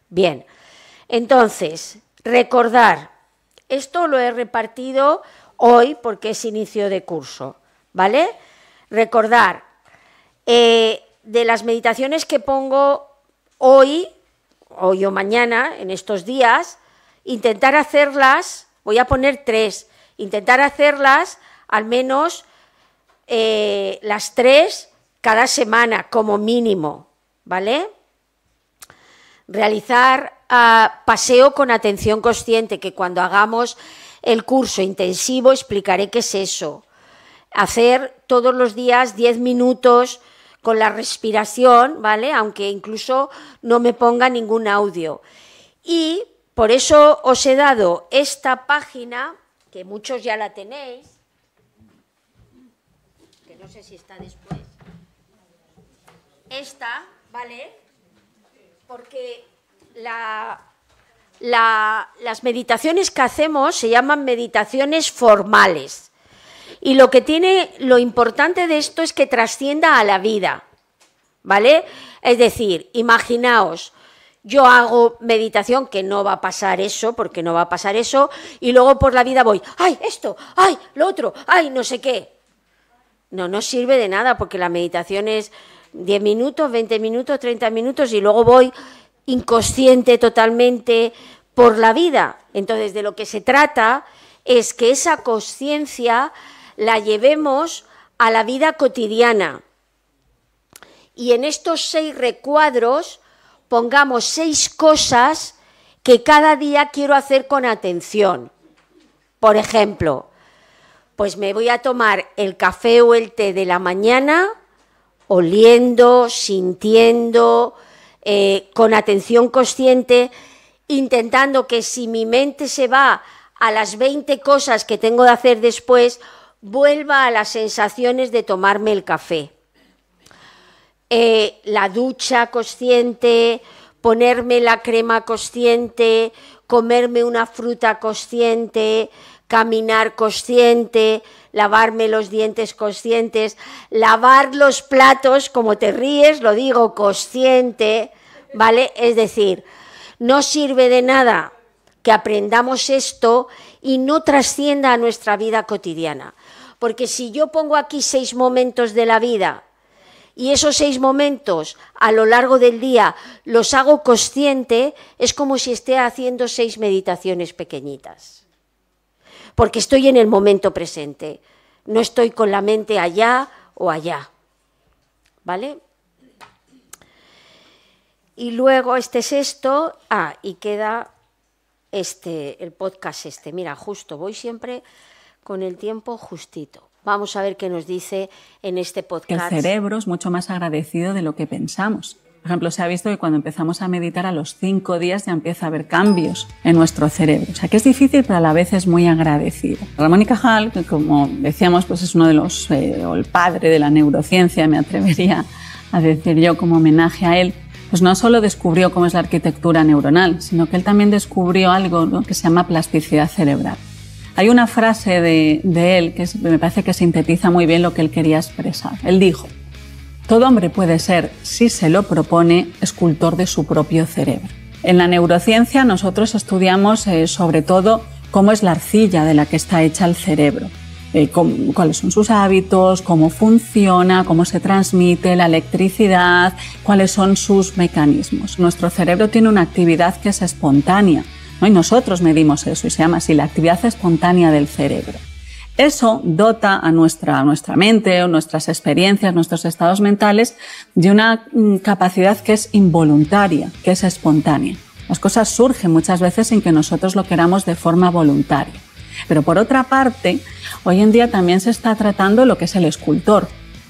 [SPEAKER 1] Bien. Entonces, recordar. Esto lo he repartido hoy porque es inicio de curso, ¿vale? Recordar eh, de las meditaciones que pongo hoy, o o mañana, en estos días, intentar hacerlas, voy a poner tres, intentar hacerlas al menos eh, las tres cada semana como mínimo, ¿vale? Realizar ah, paseo con atención consciente, que cuando hagamos el curso intensivo explicaré qué es eso. Hacer todos los días 10 minutos con la respiración, ¿vale? Aunque incluso no me ponga ningún audio. Y por eso os he dado esta página, que muchos ya la tenéis, que no sé si está después. Esta, ¿vale? Porque las meditaciones que hacemos se llaman meditaciones formales. Y lo que tiene, lo importante de esto es que trascienda a la vida, ¿vale? Es decir, imaginaos, yo hago meditación, que no va a pasar eso, porque no va a pasar eso, y luego por la vida voy, ay, esto, ay, lo otro, ay, no sé qué. No, no sirve de nada, porque la meditación es 10 minutos, 20 minutos, 30 minutos, y luego voy inconsciente totalmente por la vida. Entonces, de lo que se trata es que esa conciencia la llevemos a la vida cotidiana. Y en estos seis recuadros pongamos seis cosas que cada día quiero hacer con atención. Por ejemplo, pues me voy a tomar el café o el té de la mañana oliendo, sintiendo, eh, con atención consciente, intentando que si mi mente se va a las 20 cosas que tengo de hacer después, vuelva a las sensaciones de tomarme el café. Eh, la ducha consciente, ponerme la crema consciente, comerme una fruta consciente, caminar consciente, lavarme los dientes conscientes, lavar los platos, como te ríes, lo digo consciente, ¿vale? Es decir, no sirve de nada que aprendamos esto y no trascienda a nuestra vida cotidiana. Porque si yo pongo aquí seis momentos de la vida y esos seis momentos a lo largo del día los hago consciente, es como si esté haciendo seis meditaciones pequeñitas. Porque estoy en el momento presente, no estoy con la mente allá o allá. ¿Vale? Y luego este es esto, ah, y queda este el podcast este. Mira, justo voy siempre con el tiempo justito. Vamos a ver qué nos dice en este podcast. El
[SPEAKER 4] cerebro es mucho más agradecido de lo que pensamos. Por ejemplo, se ha visto que cuando empezamos a meditar a los cinco días ya empieza a haber cambios en nuestro cerebro. O sea, que es difícil, pero a la vez es muy agradecido. Ramón y Cajal, que como decíamos, pues es uno de los, eh, o el padre de la neurociencia, me atrevería a decir yo como homenaje a él, pues no solo descubrió cómo es la arquitectura neuronal, sino que él también descubrió algo que se llama plasticidad cerebral. Hay una frase de, él que me parece que sintetiza muy bien lo que él quería expresar. Él dijo, todo hombre puede ser, si se lo propone, escultor de su propio cerebro. En la neurociencia nosotros estudiamos eh, sobre todo cómo es la arcilla de la que está hecha el cerebro, eh, cuáles son sus hábitos, cómo funciona, cómo se transmite la electricidad, cuáles son sus mecanismos. Nuestro cerebro tiene una actividad que es espontánea hoy nosotros medimos eso y se llama así la actividad espontánea del cerebro. Eso dota a nuestra, nuestra mente, o nuestras experiencias, nuestros estados mentales de una mm, capacidad que es involuntaria, que es espontánea. Las cosas surgen muchas veces sin que nosotros lo queramos de forma voluntaria. Pero por otra parte, hoy en día también se está tratando lo que es el escultor.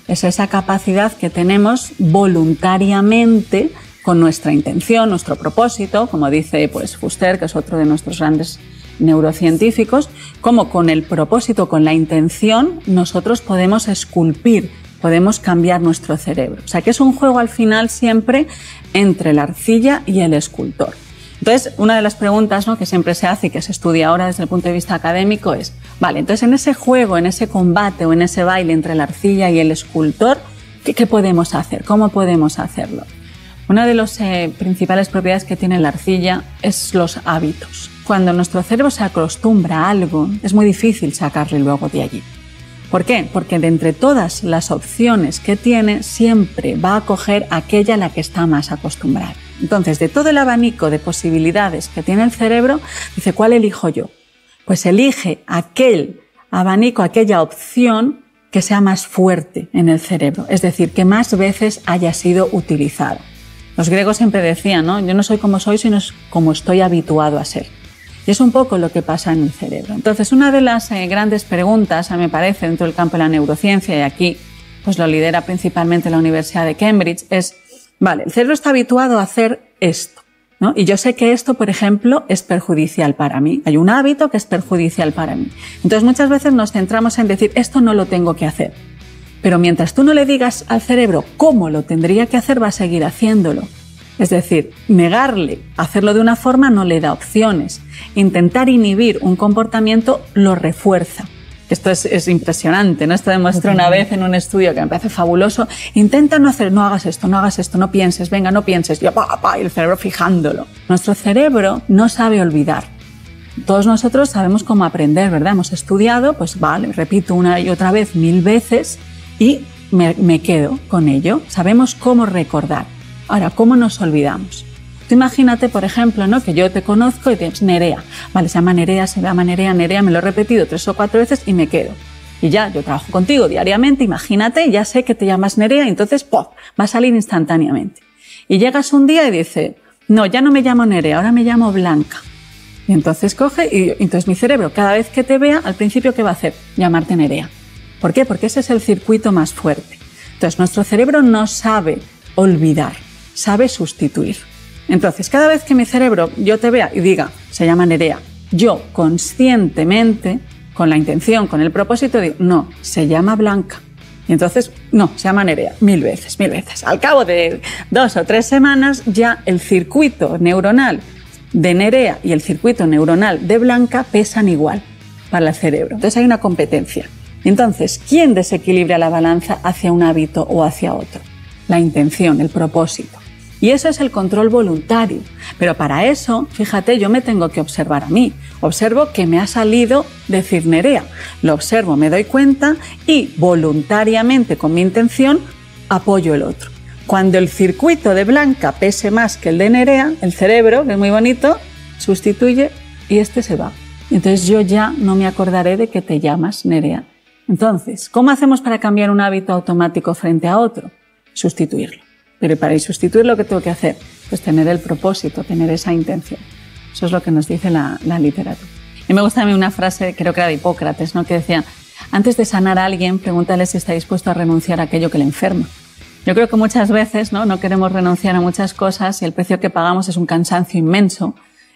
[SPEAKER 4] Es esa capacidad que tenemos voluntariamente con nuestra intención, nuestro propósito, como dice pues, Fuster, que es otro de nuestros grandes neurocientíficos, como con el propósito, con la intención, nosotros podemos esculpir, podemos cambiar nuestro cerebro. O sea que es un juego al final siempre entre la arcilla y el escultor. Entonces, una de las preguntas ¿no? que siempre se hace y que se estudia ahora desde el punto de vista académico es, vale, entonces en ese juego, en ese combate o en ese baile entre la arcilla y el escultor, qué podemos hacer? ¿Cómo podemos hacerlo? Una de las eh, principales propiedades que tiene la arcilla es los hábitos. Cuando nuestro cerebro se acostumbra a algo, es muy difícil sacarle luego de allí. ¿Por qué? Porque de entre todas las opciones que tiene, siempre va a coger aquella a la que está más acostumbrada. Entonces, de todo el abanico de posibilidades que tiene el cerebro, dice, ¿cuál elijo yo? Pues elige aquel abanico, aquella opción que sea más fuerte en el cerebro, es decir, que más veces haya sido utilizada. Los griegos siempre decían, ¿no? Yo no soy como soy, sino como estoy habituado a ser. Y es un poco lo que pasa en el cerebro. Entonces, una de las eh, grandes preguntas, a me parece, dentro del campo de la neurociencia, y aquí pues lo lidera principalmente la Universidad de Cambridge, es, vale, el cerebro está habituado a hacer esto. ¿No? Y yo sé que esto, por ejemplo, es perjudicial para mí. Hay un hábito que es perjudicial para mí. Entonces muchas veces nos centramos en decir, esto no lo tengo que hacer. Pero mientras tú no le digas al cerebro cómo lo tendría que hacer, va a seguir haciéndolo. Es decir, negarle hacerlo de una forma no le da opciones. Intentar inhibir un comportamiento lo refuerza. Esto es, impresionante, ¿no? Esto demostró una vez en un estudio que me parece fabuloso. Intenta no hacer, no hagas esto, no hagas esto, no pienses, venga, no pienses. Y, y el cerebro fijándolo. Nuestro cerebro no sabe olvidar todos nosotros sabemos cómo aprender, ¿verdad? Hemos estudiado, pues vale, repito una y otra vez mil veces y me, quedo con ello. Sabemos cómo recordar. Ahora, ¿cómo nos olvidamos? Tú imagínate, por ejemplo, ¿no? que yo te conozco y te llamas Nerea. Vale, se llama Nerea, se llama Nerea, Nerea, me lo he repetido tres o cuatro veces y me quedo. Y ya, yo trabajo contigo diariamente, imagínate, ya sé que te llamas Nerea, entonces ¡pop! va a salir instantáneamente. Y llegas un día y dice no, ya no me llamo Nerea, ahora me llamo Blanca. Y entonces coge y entonces mi cerebro, cada vez que te vea, al principio, ¿qué va a hacer? Llamarte Nerea. ¿Por qué? Porque ese es el circuito más fuerte. Entonces, nuestro cerebro no sabe olvidar, sabe sustituir. Entonces, cada vez que mi cerebro yo te vea y diga, se llama Nerea, yo conscientemente, con la intención, con el propósito, digo, no, se llama Blanca. Y entonces, no, se llama Nerea, mil veces, mil veces. Al cabo de dos o tres semanas, ya el circuito neuronal de Nerea y el circuito neuronal de Blanca pesan igual para el cerebro. Entonces hay una competencia. Entonces, ¿quién desequilibra la balanza hacia un hábito o hacia otro? La intención, el propósito. Y eso es el control voluntario. Pero para eso, fíjate, yo me tengo que observar a mí. Observo que me ha salido decir Nerea. Lo observo, me doy cuenta y voluntariamente, con mi intención, apoyo el otro. Cuando el circuito de Blanca pese más que el de Nerea, el cerebro, que es muy bonito, sustituye y este se va. Entonces yo ya no me acordaré de que te llamas Nerea entonces, ¿cómo hacemos para cambiar un hábito automático frente a otro? Sustituirlo. Pero para sustituir lo que tengo que hacer? Pues tener el propósito, tener esa intención. Eso es lo que nos dice la, literatura. Y me gusta a mí una frase, creo que era de Hipócrates, ¿no? que decía, antes de sanar a alguien, pregúntale si está dispuesto a renunciar a aquello que le enferma. Yo creo que muchas veces ¿no? no queremos renunciar a muchas cosas y el precio que pagamos es un cansancio inmenso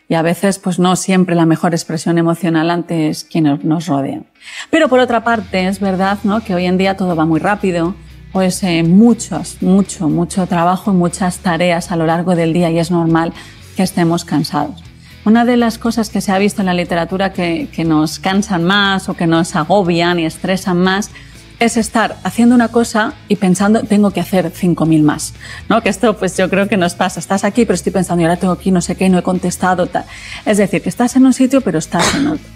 [SPEAKER 4] y a veces pues no siempre la mejor expresión emocional antes quienes nos rodean. Pero por otra parte es verdad ¿no? que hoy en día todo va muy rápido, pues eh, muchos, mucho, mucho trabajo y muchas tareas a lo largo del día y es normal que estemos cansados. Una de las cosas que se ha visto en la literatura que nos cansan más o que nos agobian y estresan más es estar haciendo una cosa y pensando, tengo que hacer 5.000 más. ¿no? Que esto, pues yo creo que nos pasa. Estás aquí, pero estoy pensando, y ahora tengo aquí no sé qué, no he contestado. Tal. Es decir, que estás en un sitio, pero estás en otro.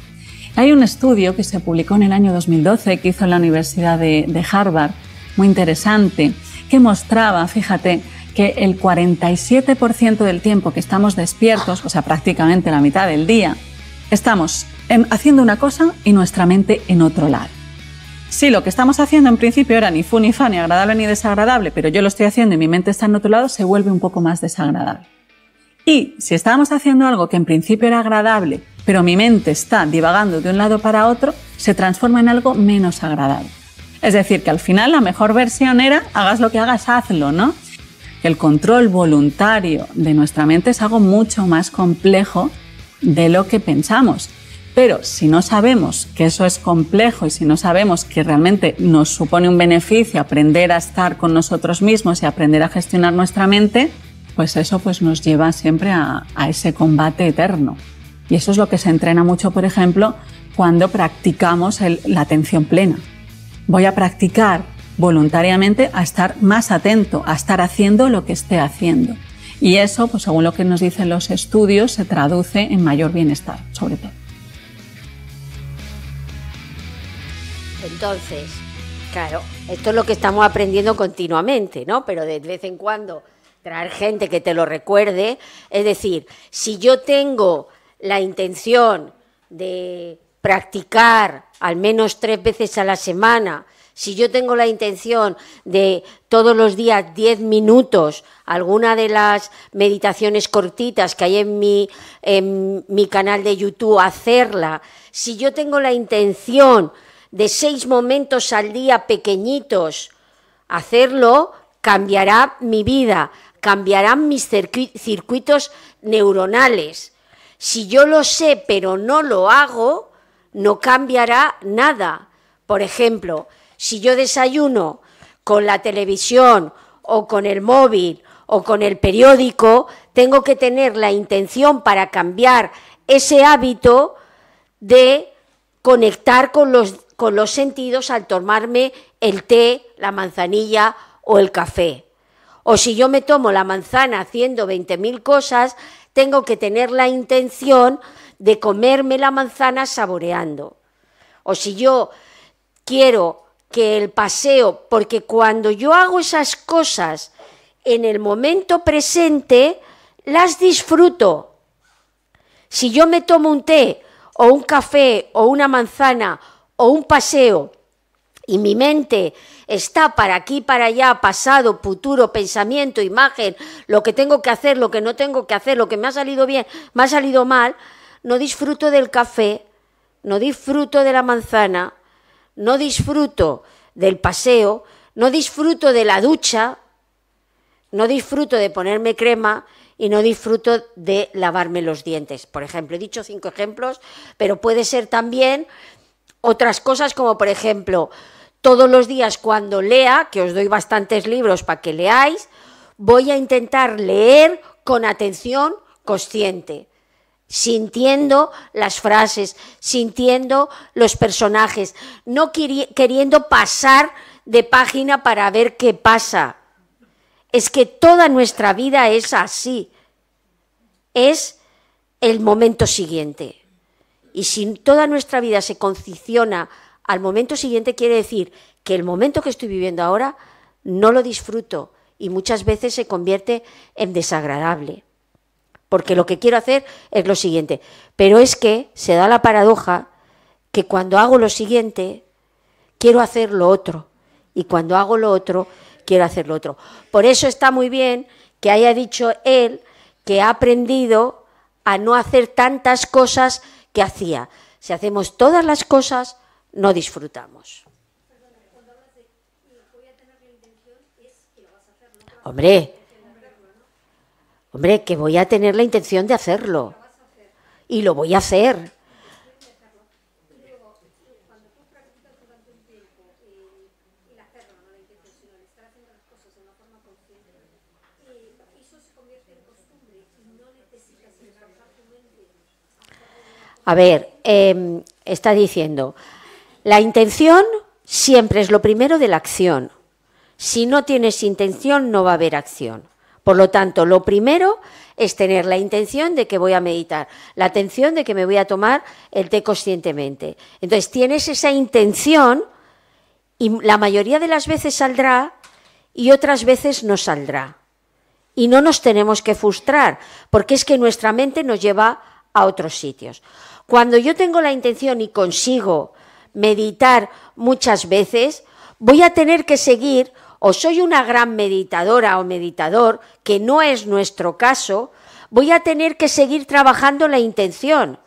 [SPEAKER 4] Hay un estudio que se publicó en el año 2012 que hizo la Universidad de, Harvard, muy interesante, que mostraba, fíjate, que el 47% del tiempo que estamos despiertos, o sea, prácticamente la mitad del día, estamos haciendo una cosa y nuestra mente en otro lado. Sí, lo que estamos haciendo en principio era ni fu ni fa, ni agradable ni desagradable, pero yo lo estoy haciendo y mi mente está en otro lado, se vuelve un poco más desagradable. Y si estábamos haciendo algo que en principio era agradable, pero mi mente está divagando de un lado para otro, se transforma en algo menos agradable. Es decir, que al final la mejor versión era, hagas lo que hagas, hazlo, ¿no? El control voluntario de nuestra mente es algo mucho más complejo de lo que pensamos. Pero si no sabemos que eso es complejo y si no sabemos que realmente nos supone un beneficio aprender a estar con nosotros mismos y aprender a gestionar nuestra mente, pues eso pues nos lleva siempre a, ese combate eterno. Y eso es lo que se entrena mucho, por ejemplo, cuando practicamos la atención plena. Voy a practicar voluntariamente a estar más atento, a estar haciendo lo que esté haciendo. Y eso, pues según lo que nos dicen los estudios, se traduce en mayor bienestar, sobre todo.
[SPEAKER 1] Entonces, claro, esto es lo que estamos aprendiendo continuamente, ¿no? Pero de vez en cuando traer gente que te lo recuerde. Es decir, si yo tengo la intención de practicar al menos tres veces a la semana, si yo tengo la intención de todos los días diez minutos, alguna de las meditaciones cortitas que hay en en mi canal de YouTube, hacerla, si yo tengo la intención de seis momentos al día pequeñitos. Hacerlo cambiará mi vida, cambiarán mis circuitos neuronales. Si yo lo sé pero no lo hago, no cambiará nada. Por ejemplo, si yo desayuno con la televisión o con el móvil o con el periódico, tengo que tener la intención para cambiar ese hábito de conectar con los con los sentidos al tomarme el té, la manzanilla o el café. O si yo me tomo la manzana haciendo 20.000 cosas, tengo que tener la intención de comerme la manzana saboreando. O si yo quiero que el paseo, porque cuando yo hago esas cosas en el momento presente, las disfruto. Si yo me tomo un té o un café o una manzana o un paseo y mi mente está para aquí, para allá, pasado, futuro, pensamiento, imagen, lo que tengo que hacer, lo que no tengo que hacer, lo que me ha salido bien, me ha salido mal, no disfruto del café, no disfruto de la manzana, no disfruto del paseo, no disfruto de la ducha, no disfruto de ponerme crema y no disfruto de lavarme los dientes. Por ejemplo, he dicho cinco ejemplos, pero puede ser también otras cosas como por ejemplo, todos los días cuando lea, que os doy bastantes libros para que leáis, voy a intentar leer con atención consciente, sintiendo las frases, sintiendo los personajes, no queriendo pasar de página para ver qué pasa. Es que toda nuestra vida es así. Es el momento siguiente. Y si toda nuestra vida se conciciona al momento siguiente, quiere decir que el momento que estoy viviendo ahora no lo disfruto y muchas veces se convierte en desagradable. Porque lo que quiero hacer es lo siguiente. Pero es que se da la paradoja que cuando hago lo siguiente, quiero hacer lo otro. Y cuando hago lo otro, quiero hacer lo otro. Por eso está muy bien que haya dicho él que ha aprendido a no hacer tantas cosas ¿Qué hacía. Si hacemos todas las cosas, no disfrutamos. Hombre, hombre, que voy a tener la intención de hacerlo. Y lo voy a hacer. A ver, em, está diciendo, la intención siempre es lo primero de la acción. Si no tienes intención, no va a haber acción. Por lo tanto, lo primero es tener la intención de que voy a meditar, la atención de que me voy a tomar el té conscientemente. Entonces, tienes esa intención y la mayoría de las veces saldrá y otras veces no saldrá. Y no nos tenemos que frustrar, porque es que nuestra mente nos lleva a otros sitios. Cuando yo tengo la intención y consigo meditar muchas veces, voy a tener que seguir o soy una gran meditadora o meditador, que no es nuestro caso, voy a tener que seguir trabajando la intención,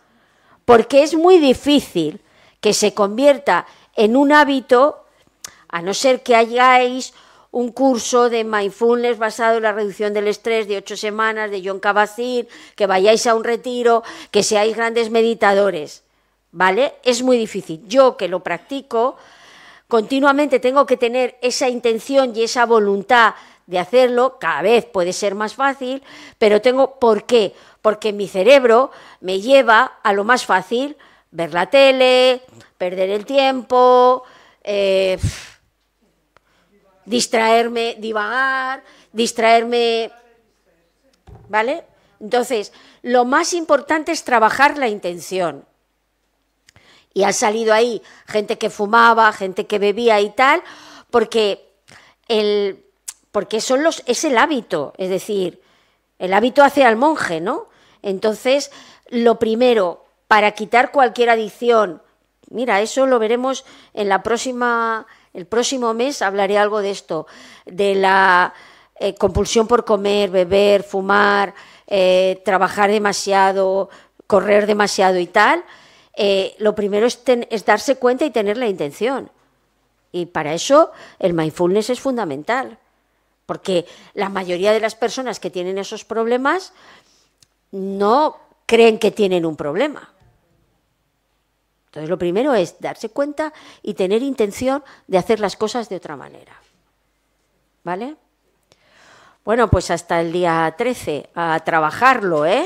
[SPEAKER 1] porque es muy difícil que se convierta en un hábito, a no ser que hayáis un curso de mindfulness basado en la reducción del estrés de ocho semanas de John zinn que vayáis a un retiro, que seáis grandes meditadores. ¿Vale? Es muy difícil. Yo que lo practico, continuamente tengo que tener esa intención y esa voluntad de hacerlo, cada vez puede ser más fácil, pero tengo por qué, porque mi cerebro me lleva a lo más fácil, ver la tele, perder el tiempo, eh, distraerme, divagar, distraerme, ¿vale? Entonces, lo más importante es trabajar la intención. Y ha salido ahí gente que fumaba, gente que bebía y tal, porque, el, porque son los, es el hábito, es decir, el hábito hace al monje, ¿no? Entonces, lo primero, para quitar cualquier adicción, mira, eso lo veremos en la próxima el próximo mes hablaré algo de esto, de la eh, compulsión por comer, beber, fumar, eh, trabajar demasiado, correr demasiado y tal. Eh, lo primero es darse cuenta y tener la intención. Y para eso el mindfulness es fundamental, porque la mayoría de las personas que tienen esos problemas no creen que tienen un problema. Entonces, lo primero es darse cuenta y tener intención de hacer las cosas de otra manera. ¿Vale? Bueno, pues hasta el día 13, a trabajarlo, ¿eh?